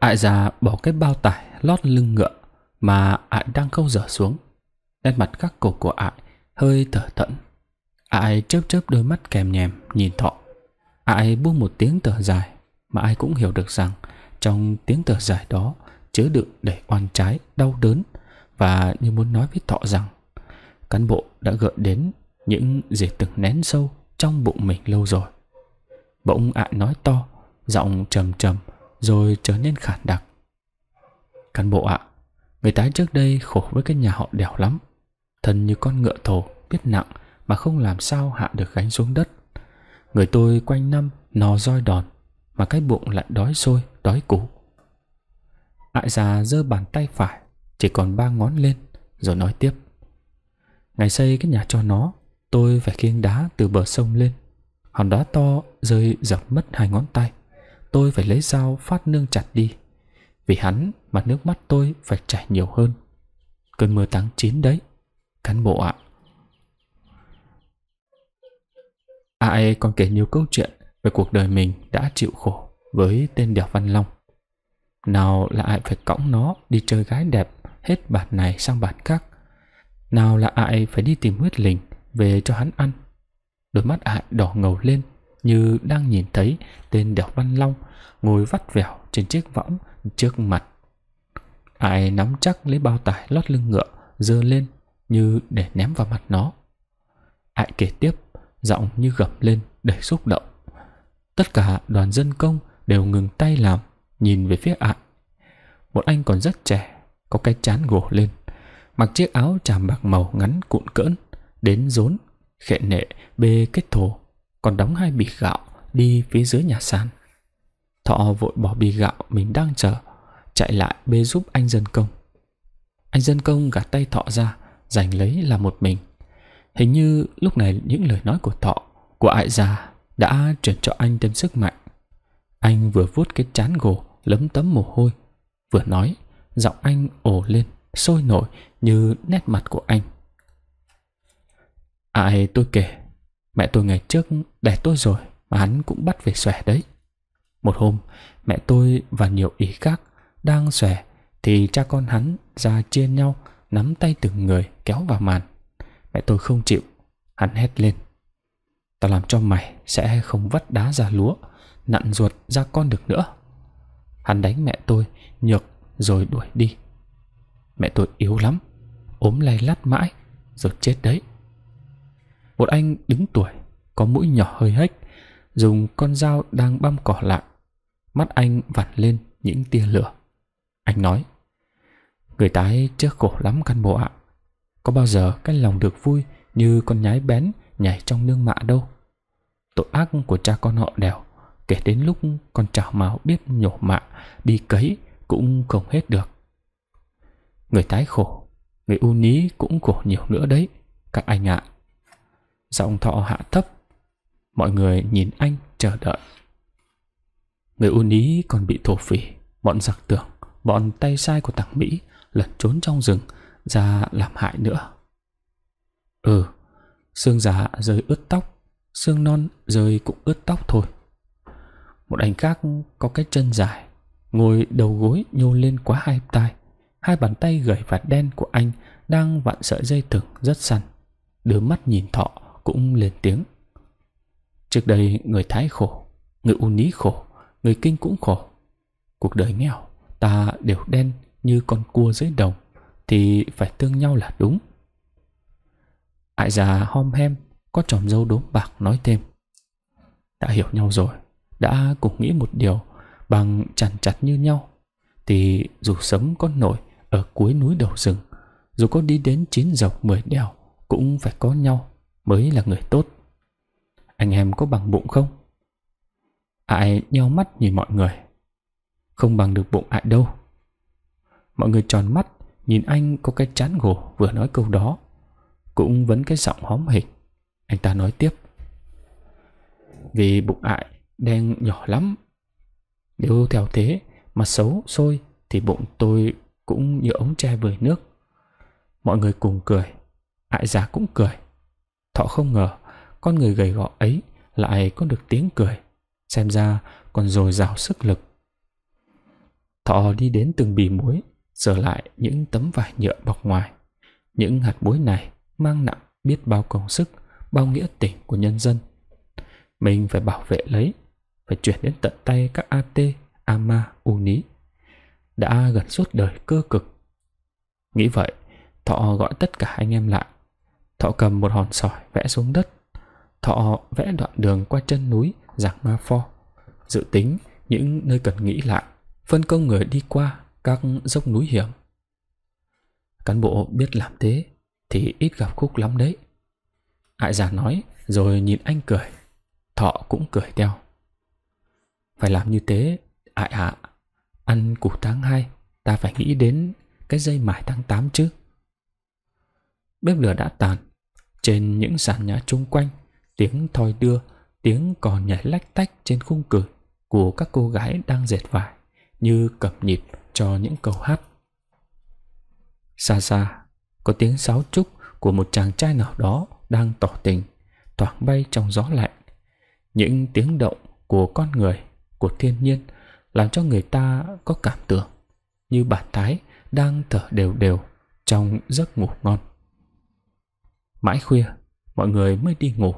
Ải già bỏ cái bao tải lót lưng ngựa mà ải đang câu dở xuống. Nét mặt các cổ của ải hơi thở thận. Ai chớp chớp đôi mắt kèm nhèm nhìn thọ Ai buông một tiếng thở dài Mà ai cũng hiểu được rằng Trong tiếng thở dài đó Chứa đựng để oan trái, đau đớn Và như muốn nói với thọ rằng Cán bộ đã gợi đến Những gì từng nén sâu Trong bụng mình lâu rồi Bỗng ạ nói to Giọng trầm trầm Rồi trở nên khản đặc Cán bộ ạ Người tái trước đây khổ với cái nhà họ đèo lắm Thân như con ngựa thồ biết nặng mà không làm sao hạ được gánh xuống đất. Người tôi quanh năm nò roi đòn, mà cái bụng lại đói sôi, đói cú. Lại già giơ bàn tay phải, chỉ còn ba ngón lên, rồi nói tiếp. Ngày xây cái nhà cho nó, tôi phải khiêng đá từ bờ sông lên. Hòn đá to rơi dọc mất hai ngón tay. Tôi phải lấy dao phát nương chặt đi. Vì hắn mà nước mắt tôi phải chảy nhiều hơn. Cơn mưa tháng 9 đấy. Cán bộ ạ, à, Ai còn kể nhiều câu chuyện về cuộc đời mình đã chịu khổ với tên Đèo Văn Long. Nào là ai phải cõng nó đi chơi gái đẹp hết bản này sang bản khác. Nào là ai phải đi tìm huyết linh về cho hắn ăn. Đôi mắt ai đỏ ngầu lên như đang nhìn thấy tên Đèo Văn Long ngồi vắt vẻo trên chiếc võng trước mặt. Ai nắm chắc lấy bao tải lót lưng ngựa dơ lên như để ném vào mặt nó. Ai kể tiếp giọng như gập lên để xúc động. Tất cả đoàn dân công đều ngừng tay làm, nhìn về phía ạn. Một anh còn rất trẻ, có cái chán gồ lên, mặc chiếc áo tràm bạc màu ngắn cuộn cỡn, đến rốn, khệ nệ, bê kết thổ, còn đóng hai bì gạo đi phía dưới nhà sàn. Thọ vội bỏ bì gạo mình đang chờ, chạy lại bê giúp anh dân công. Anh dân công gạt tay thọ ra, giành lấy là một mình – Hình như lúc này những lời nói của thọ, của ai già đã truyền cho anh thêm sức mạnh. Anh vừa vuốt cái chán gỗ lấm tấm mồ hôi, vừa nói, giọng anh ồ lên, sôi nổi như nét mặt của anh. Ai tôi kể, mẹ tôi ngày trước đẻ tôi rồi mà hắn cũng bắt về xòe đấy. Một hôm, mẹ tôi và nhiều ý khác đang xòe thì cha con hắn ra chia nhau nắm tay từng người kéo vào màn. Mẹ tôi không chịu Hắn hét lên Tao làm cho mày sẽ không vắt đá ra lúa Nặn ruột ra con được nữa Hắn đánh mẹ tôi nhược rồi đuổi đi Mẹ tôi yếu lắm ốm lay lắt mãi rồi chết đấy một anh đứng tuổi có mũi nhỏ hơi hếch dùng con dao đang băm cỏ lại mắt anh vặn lên những tia lửa anh nói người tái trước khổ lắm căn bộ ạ có bao giờ cái lòng được vui như con nhái bén nhảy trong nương mạ đâu. Tội ác của cha con họ đèo, kể đến lúc con chảo máu biết nhổ mạ, đi cấy cũng không hết được. Người tái khổ, người u ní cũng khổ nhiều nữa đấy, các anh ạ. À. Giọng thọ hạ thấp, mọi người nhìn anh chờ đợi. Người u ní còn bị thổ phỉ, bọn giặc tưởng, bọn tay sai của tảng Mỹ lẩn trốn trong rừng ra làm hại nữa. Ừ, xương già rơi ướt tóc, xương non rơi cũng ướt tóc thôi. Một anh khác có cái chân dài, ngồi đầu gối nhô lên quá hai tay. Hai bàn tay gầy và đen của anh đang vặn sợi dây thừng rất săn. Đứa mắt nhìn thọ cũng lên tiếng. Trước đây người Thái khổ, người U Ní khổ, người Kinh cũng khổ. Cuộc đời nghèo, ta đều đen như con cua dưới đồng thì phải tương nhau là đúng. Ai già hom hem, có tròm dâu đốm bạc nói thêm. Đã hiểu nhau rồi, đã cùng nghĩ một điều bằng chặt chặt như nhau, thì dù sống có nổi ở cuối núi đầu rừng, dù có đi đến chín dọc mười đèo, cũng phải có nhau mới là người tốt. Anh em có bằng bụng không? Ai nheo mắt nhìn mọi người. Không bằng được bụng ai đâu. Mọi người tròn mắt Nhìn anh có cái chán gồ vừa nói câu đó Cũng vẫn cái giọng hóm hình Anh ta nói tiếp Vì bụng ại đen nhỏ lắm Nếu theo thế mà xấu xôi Thì bụng tôi cũng như ống tre vời nước Mọi người cùng cười Ại già cũng cười Thọ không ngờ Con người gầy gò ấy lại có được tiếng cười Xem ra còn dồi dào sức lực Thọ đi đến từng bì muối sửa lại những tấm vải nhựa bọc ngoài. Những hạt muối này mang nặng biết bao công sức, bao nghĩa tình của nhân dân. Mình phải bảo vệ lấy, phải chuyển đến tận tay các AT, Ama, Uni. Đã gần suốt đời cơ cực. Nghĩ vậy, Thọ gọi tất cả anh em lại. Thọ cầm một hòn sỏi vẽ xuống đất. Thọ vẽ đoạn đường qua chân núi dạng ma pho. Dự tính những nơi cần nghĩ lại, phân công người đi qua các dốc núi hiểm. Cán bộ biết làm thế thì ít gặp khúc lắm đấy. Hại già nói rồi nhìn anh cười. Thọ cũng cười theo. Phải làm như thế, hại hạ. ăn củ tháng 2, ta phải nghĩ đến cái dây mải tháng 8 chứ. Bếp lửa đã tàn. Trên những sàn nhà chung quanh, tiếng thoi đưa, tiếng còn nhảy lách tách trên khung cửa của các cô gái đang dệt vải như cập nhịp cho những câu hát. Xa xa, có tiếng sáo trúc của một chàng trai nào đó đang tỏ tình, thoảng bay trong gió lạnh. Những tiếng động của con người, của thiên nhiên làm cho người ta có cảm tưởng như bản thái đang thở đều đều trong giấc ngủ ngon. Mãi khuya, mọi người mới đi ngủ.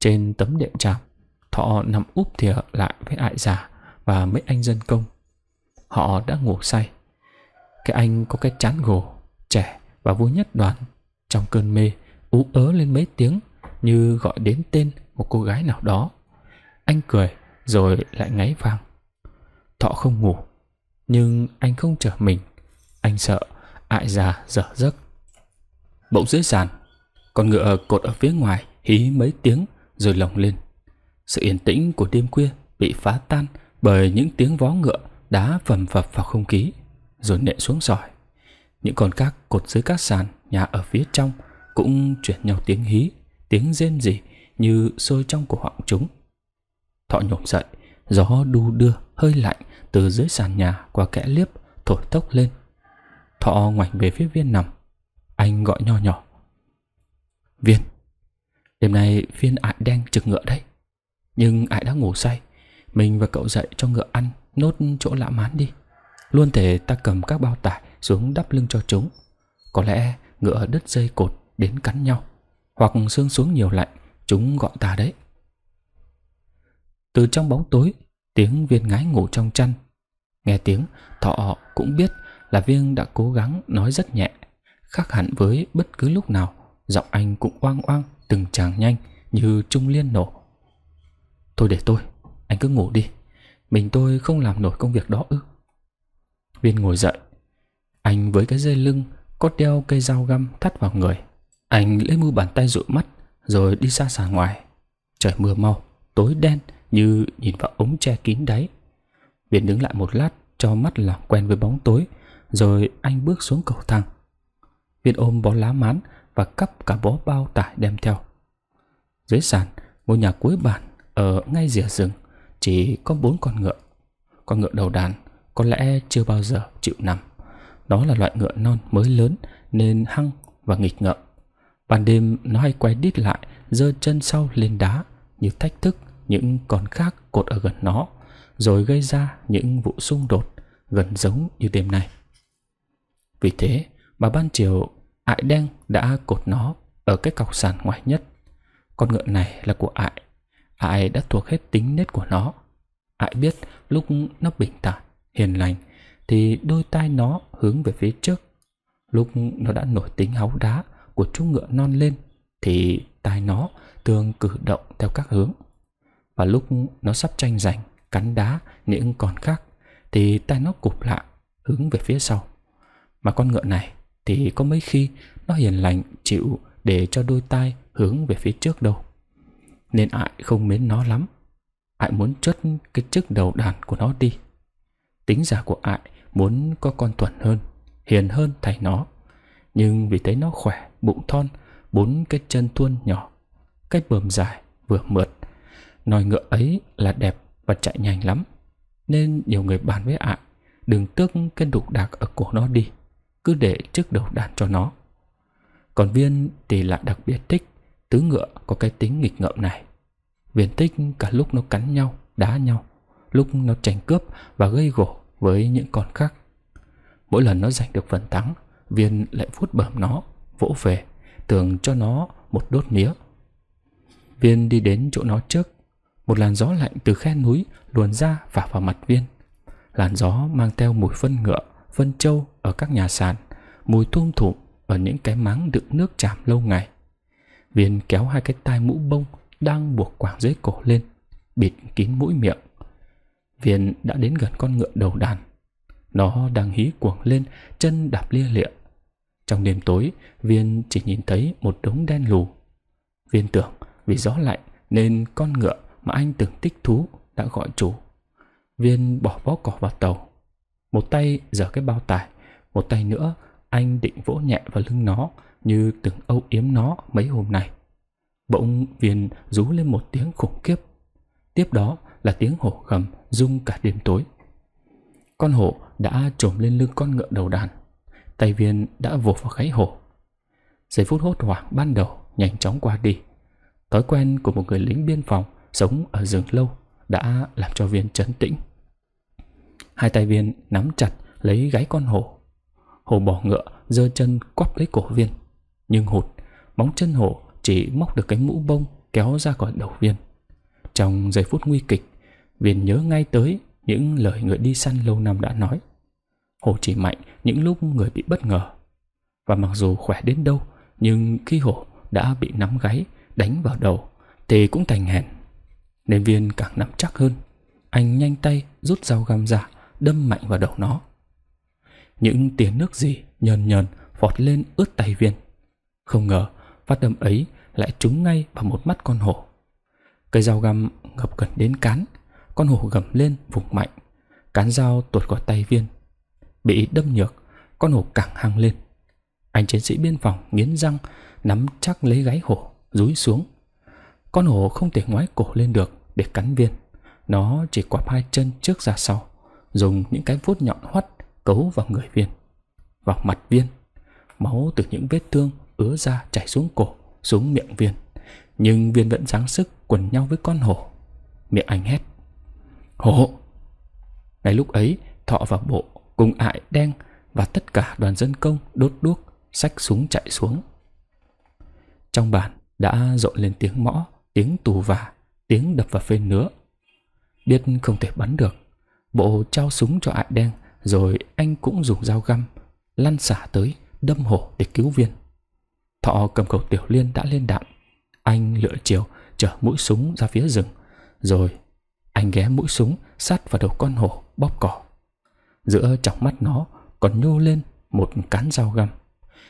Trên tấm đệm tràm, thọ nằm úp thìa lại với ại già và mấy anh dân công họ đã ngủ say. Cái anh có cái chán gồ, trẻ và vui nhất đoàn. Trong cơn mê, ú ớ lên mấy tiếng như gọi đến tên một cô gái nào đó. Anh cười rồi lại ngáy vang. Thọ không ngủ, nhưng anh không trở mình. Anh sợ, ại già dở giấc. Bỗng dưới sàn, con ngựa cột ở phía ngoài hí mấy tiếng rồi lồng lên. Sự yên tĩnh của đêm khuya bị phá tan bởi những tiếng vó ngựa đá vầm vập vào không khí rồi nện xuống sỏi những con các cột dưới các sàn nhà ở phía trong cũng chuyển nhau tiếng hí tiếng rên rỉ như sôi trong cổ họng chúng thọ nhổm dậy gió đu đưa hơi lạnh từ dưới sàn nhà qua kẽ liếp thổi tốc lên thọ ngoảnh về phía viên nằm anh gọi nho nhỏ viên đêm nay viên ải đen trực ngựa đấy nhưng ải đã ngủ say mình và cậu dậy cho ngựa ăn nốt chỗ lạ mán đi. Luôn thể ta cầm các bao tải xuống đắp lưng cho chúng. Có lẽ ngựa đứt dây cột đến cắn nhau. Hoặc xương xuống nhiều lạnh, chúng gọn ta đấy. Từ trong bóng tối, tiếng viên ngái ngủ trong chăn. Nghe tiếng, thọ cũng biết là viên đã cố gắng nói rất nhẹ. Khác hẳn với bất cứ lúc nào, giọng anh cũng oang oang từng tràng nhanh như trung liên nổ. Thôi để tôi, anh cứ ngủ đi. Mình tôi không làm nổi công việc đó ư Viên ngồi dậy Anh với cái dây lưng Có đeo cây dao găm thắt vào người Anh lấy mu bàn tay dụi mắt Rồi đi ra sàn ngoài Trời mưa mau, tối đen Như nhìn vào ống che kín đáy Viên đứng lại một lát cho mắt làm quen với bóng tối Rồi anh bước xuống cầu thang Viên ôm bó lá mán Và cắp cả bó bao tải đem theo Dưới sàn, ngôi nhà cuối bản Ở ngay rìa rừng chỉ có bốn con ngựa. Con ngựa đầu đàn có lẽ chưa bao giờ chịu nằm. Đó là loại ngựa non mới lớn nên hăng và nghịch ngợm. Ban đêm nó hay quay đít lại, giơ chân sau lên đá như thách thức những con khác cột ở gần nó, rồi gây ra những vụ xung đột gần giống như đêm nay. Vì thế, bà ban chiều ải đen đã cột nó ở cái cọc sàn ngoài nhất. Con ngựa này là của ải Ai đã thuộc hết tính nết của nó. Ai biết lúc nó bình tản, hiền lành thì đôi tai nó hướng về phía trước. Lúc nó đã nổi tính háu đá của chú ngựa non lên thì tai nó thường cử động theo các hướng. Và lúc nó sắp tranh giành, cắn đá những con khác thì tai nó cụp lại hướng về phía sau. Mà con ngựa này thì có mấy khi nó hiền lành chịu để cho đôi tai hướng về phía trước đâu. Nên ại không mến nó lắm Ại muốn chốt cái chức đầu đàn của nó đi Tính giả của ại muốn có con thuần hơn Hiền hơn thầy nó Nhưng vì thấy nó khỏe, bụng thon Bốn cái chân tuôn nhỏ Cái bờm dài, vừa mượt Nòi ngựa ấy là đẹp và chạy nhanh lắm Nên nhiều người bàn với ại Đừng tước cái đục đạc ở cổ nó đi Cứ để trước đầu đàn cho nó Còn Viên thì lại đặc biệt thích Tứ ngựa có cái tính nghịch ngợm này Viên tích cả lúc nó cắn nhau Đá nhau Lúc nó tranh cướp và gây gổ với những con khác Mỗi lần nó giành được phần thắng Viên lại vuốt bẩm nó Vỗ về Tưởng cho nó một đốt nía Viên đi đến chỗ nó trước Một làn gió lạnh từ khe núi luồn ra và vào mặt viên Làn gió mang theo mùi phân ngựa Phân trâu ở các nhà sàn Mùi thum thủm ở những cái máng đựng nước chạm lâu ngày Viên kéo hai cái tai mũ bông đang buộc quàng dưới cổ lên, bịt kín mũi miệng. Viên đã đến gần con ngựa đầu đàn. Nó đang hí cuồng lên, chân đạp lia lịa. Trong đêm tối, Viên chỉ nhìn thấy một đống đen lù. Viên tưởng vì gió lạnh nên con ngựa mà anh từng tích thú đã gọi chủ. Viên bỏ bó cỏ vào tàu. Một tay giở cái bao tải, một tay nữa anh định vỗ nhẹ vào lưng nó như từng âu yếm nó mấy hôm nay. Bỗng viên rú lên một tiếng khủng khiếp. Tiếp đó là tiếng hổ gầm rung cả đêm tối. Con hổ đã trồm lên lưng con ngựa đầu đàn. Tay viên đã vồ vào gáy hổ. Giây phút hốt hoảng ban đầu nhanh chóng qua đi. Thói quen của một người lính biên phòng sống ở rừng lâu đã làm cho viên chấn tĩnh. Hai tay viên nắm chặt lấy gáy con hổ. Hổ bỏ ngựa, giơ chân quắp lấy cổ viên. Nhưng hụt, móng chân hổ chỉ móc được cái mũ bông kéo ra khỏi đầu viên. Trong giây phút nguy kịch, viên nhớ ngay tới những lời người đi săn lâu năm đã nói. Hổ chỉ mạnh những lúc người bị bất ngờ. Và mặc dù khỏe đến đâu, nhưng khi hổ đã bị nắm gáy, đánh vào đầu, thì cũng thành hèn. Nên viên càng nắm chắc hơn. Anh nhanh tay rút dao găm ra, đâm mạnh vào đầu nó. Những tiếng nước gì nhờn nhờn phọt lên ướt tay viên. Không ngờ phát âm ấy lại trúng ngay vào một mắt con hổ. Cây dao găm ngập gần đến cán, con hổ gầm lên vùng mạnh, cán dao tuột khỏi tay viên. Bị đâm nhược, con hổ càng hăng lên. Anh chiến sĩ biên phòng nghiến răng, nắm chắc lấy gáy hổ, rúi xuống. Con hổ không thể ngoái cổ lên được để cắn viên. Nó chỉ quặp hai chân trước ra sau, dùng những cái vuốt nhọn hoắt cấu vào người viên. Vào mặt viên, máu từ những vết thương ứa ra chảy xuống cổ, xuống miệng viên. Nhưng viên vẫn dáng sức quần nhau với con hổ. Miệng anh hét. Hổ! Ngay lúc ấy, thọ và bộ cùng ại đen và tất cả đoàn dân công đốt đuốc, sách súng chạy xuống. Trong bản đã rộn lên tiếng mõ, tiếng tù và tiếng đập vào phên nứa. Biết không thể bắn được, bộ trao súng cho ại đen rồi anh cũng dùng dao găm, lăn xả tới, đâm hổ để cứu viên. Thọ cầm khẩu tiểu liên đã lên đạn. Anh lựa chiều, chở mũi súng ra phía rừng. Rồi anh ghé mũi súng sát vào đầu con hổ bóp cỏ. Giữa trong mắt nó còn nhô lên một cán dao găm.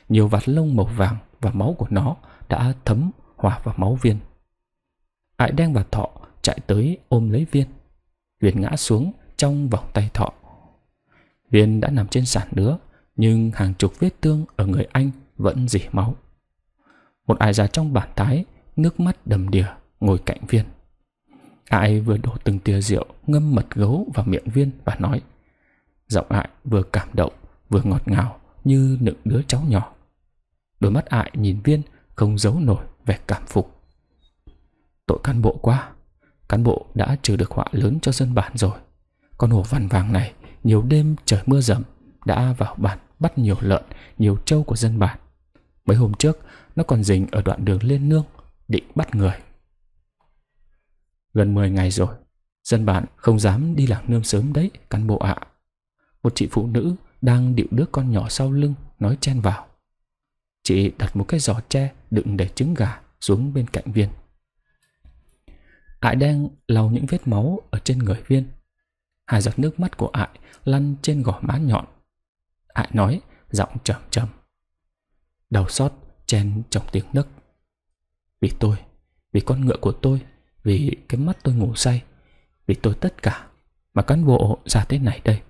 Nhiều vạt lông màu vàng và máu của nó đã thấm hòa vào máu viên. Ải đen và thọ chạy tới ôm lấy viên. Viên ngã xuống trong vòng tay thọ. Viên đã nằm trên sàn nữa, nhưng hàng chục vết thương ở người anh vẫn dỉ máu. Một ai già trong bản tái Nước mắt đầm đìa ngồi cạnh viên Ai vừa đổ từng tia rượu Ngâm mật gấu vào miệng viên và nói Giọng ai vừa cảm động Vừa ngọt ngào như nựng đứa cháu nhỏ Đôi mắt ai nhìn viên Không giấu nổi vẻ cảm phục Tội cán bộ quá Cán bộ đã trừ được họa lớn cho dân bản rồi Con hồ vằn vàng này Nhiều đêm trời mưa rầm Đã vào bản bắt nhiều lợn Nhiều trâu của dân bản Mấy hôm trước, nó còn rình ở đoạn đường lên nương, định bắt người. Gần 10 ngày rồi, dân bạn không dám đi làm nương sớm đấy, cán bộ ạ. Một chị phụ nữ đang điệu đứa con nhỏ sau lưng, nói chen vào. Chị đặt một cái giỏ tre đựng để trứng gà xuống bên cạnh viên. Ải đang lau những vết máu ở trên người viên. Hai giọt nước mắt của Ải lăn trên gò má nhọn. Ải nói, giọng trầm trầm đau xót chen trong tiếng nấc vì tôi vì con ngựa của tôi vì cái mắt tôi ngủ say vì tôi tất cả mà cán bộ ra thế này đây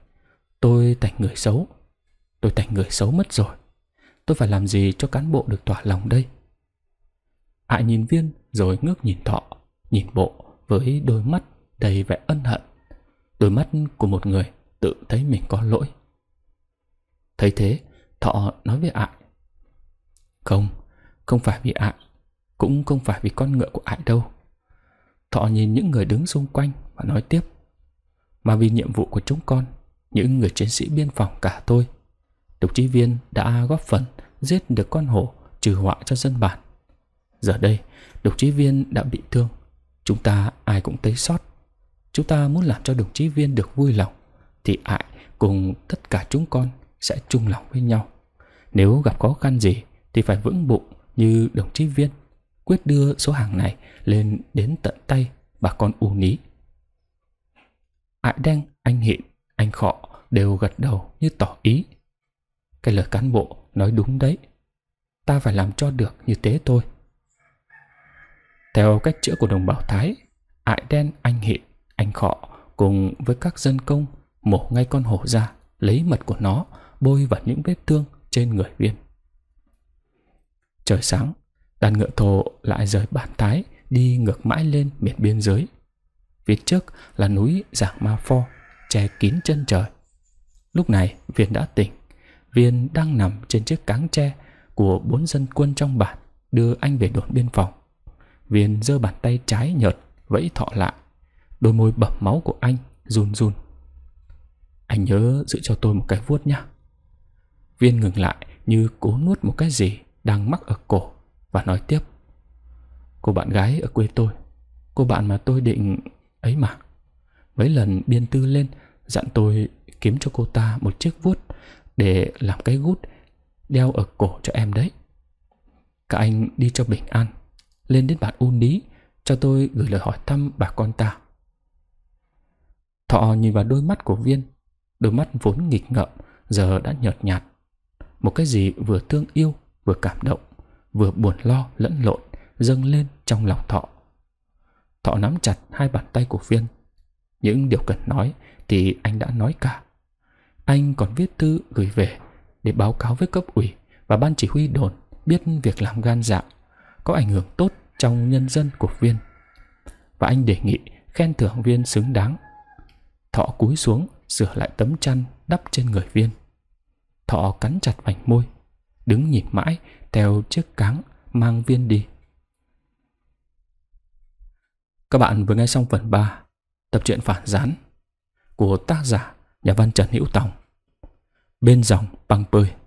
tôi thành người xấu tôi thành người xấu mất rồi tôi phải làm gì cho cán bộ được tỏa lòng đây Hạ nhìn viên rồi ngước nhìn thọ nhìn bộ với đôi mắt đầy vẻ ân hận đôi mắt của một người tự thấy mình có lỗi thấy thế thọ nói với ạ không, không phải vì ạ Cũng không phải vì con ngựa của ạ đâu Thọ nhìn những người đứng xung quanh Và nói tiếp Mà vì nhiệm vụ của chúng con Những người chiến sĩ biên phòng cả tôi Đồng chí viên đã góp phần Giết được con hổ trừ họa cho dân bản Giờ đây Đồng chí viên đã bị thương Chúng ta ai cũng thấy sót Chúng ta muốn làm cho đồng chí viên được vui lòng Thì ại cùng tất cả chúng con Sẽ chung lòng với nhau Nếu gặp khó khăn gì thì phải vững bụng như đồng chí Viên, quyết đưa số hàng này lên đến tận tay bà con u ní. Ải Đen, anh Hiện, anh Khọ đều gật đầu như tỏ ý. Cái lời cán bộ nói đúng đấy. Ta phải làm cho được như thế thôi. Theo cách chữa của đồng bào Thái, Ải Đen, anh Hiện, anh Khọ cùng với các dân công mổ ngay con hổ ra, lấy mật của nó bôi vào những vết thương trên người viên. Trời sáng, đàn ngựa thồ lại rời bản thái đi ngược mãi lên miền biên giới. Phía trước là núi Giảng Ma Pho, che kín chân trời. Lúc này Viên đã tỉnh. Viên đang nằm trên chiếc cáng tre của bốn dân quân trong bản đưa anh về đồn biên phòng. Viên giơ bàn tay trái nhợt vẫy thọ lại. Đôi môi bẩm máu của anh run run. Anh nhớ giữ cho tôi một cái vuốt nhá. Viên ngừng lại như cố nuốt một cái gì đang mắc ở cổ và nói tiếp. Cô bạn gái ở quê tôi, cô bạn mà tôi định ấy mà. Mấy lần biên tư lên dặn tôi kiếm cho cô ta một chiếc vuốt để làm cái gút đeo ở cổ cho em đấy. Các anh đi cho bình an, lên đến bản un lý cho tôi gửi lời hỏi thăm bà con ta. Thọ nhìn vào đôi mắt của Viên, đôi mắt vốn nghịch ngợm giờ đã nhợt nhạt. Một cái gì vừa thương yêu vừa cảm động, vừa buồn lo lẫn lộn dâng lên trong lòng thọ. Thọ nắm chặt hai bàn tay của Viên. Những điều cần nói thì anh đã nói cả. Anh còn viết thư gửi về để báo cáo với cấp ủy và ban chỉ huy đồn biết việc làm gan dạ có ảnh hưởng tốt trong nhân dân của Viên. Và anh đề nghị khen thưởng Viên xứng đáng. Thọ cúi xuống sửa lại tấm chăn đắp trên người Viên. Thọ cắn chặt vành môi, đứng nhìn mãi theo chiếc cáng mang viên đi. Các bạn vừa nghe xong phần 3 tập truyện phản gián của tác giả nhà văn Trần Hữu Tòng bên dòng băng bơi.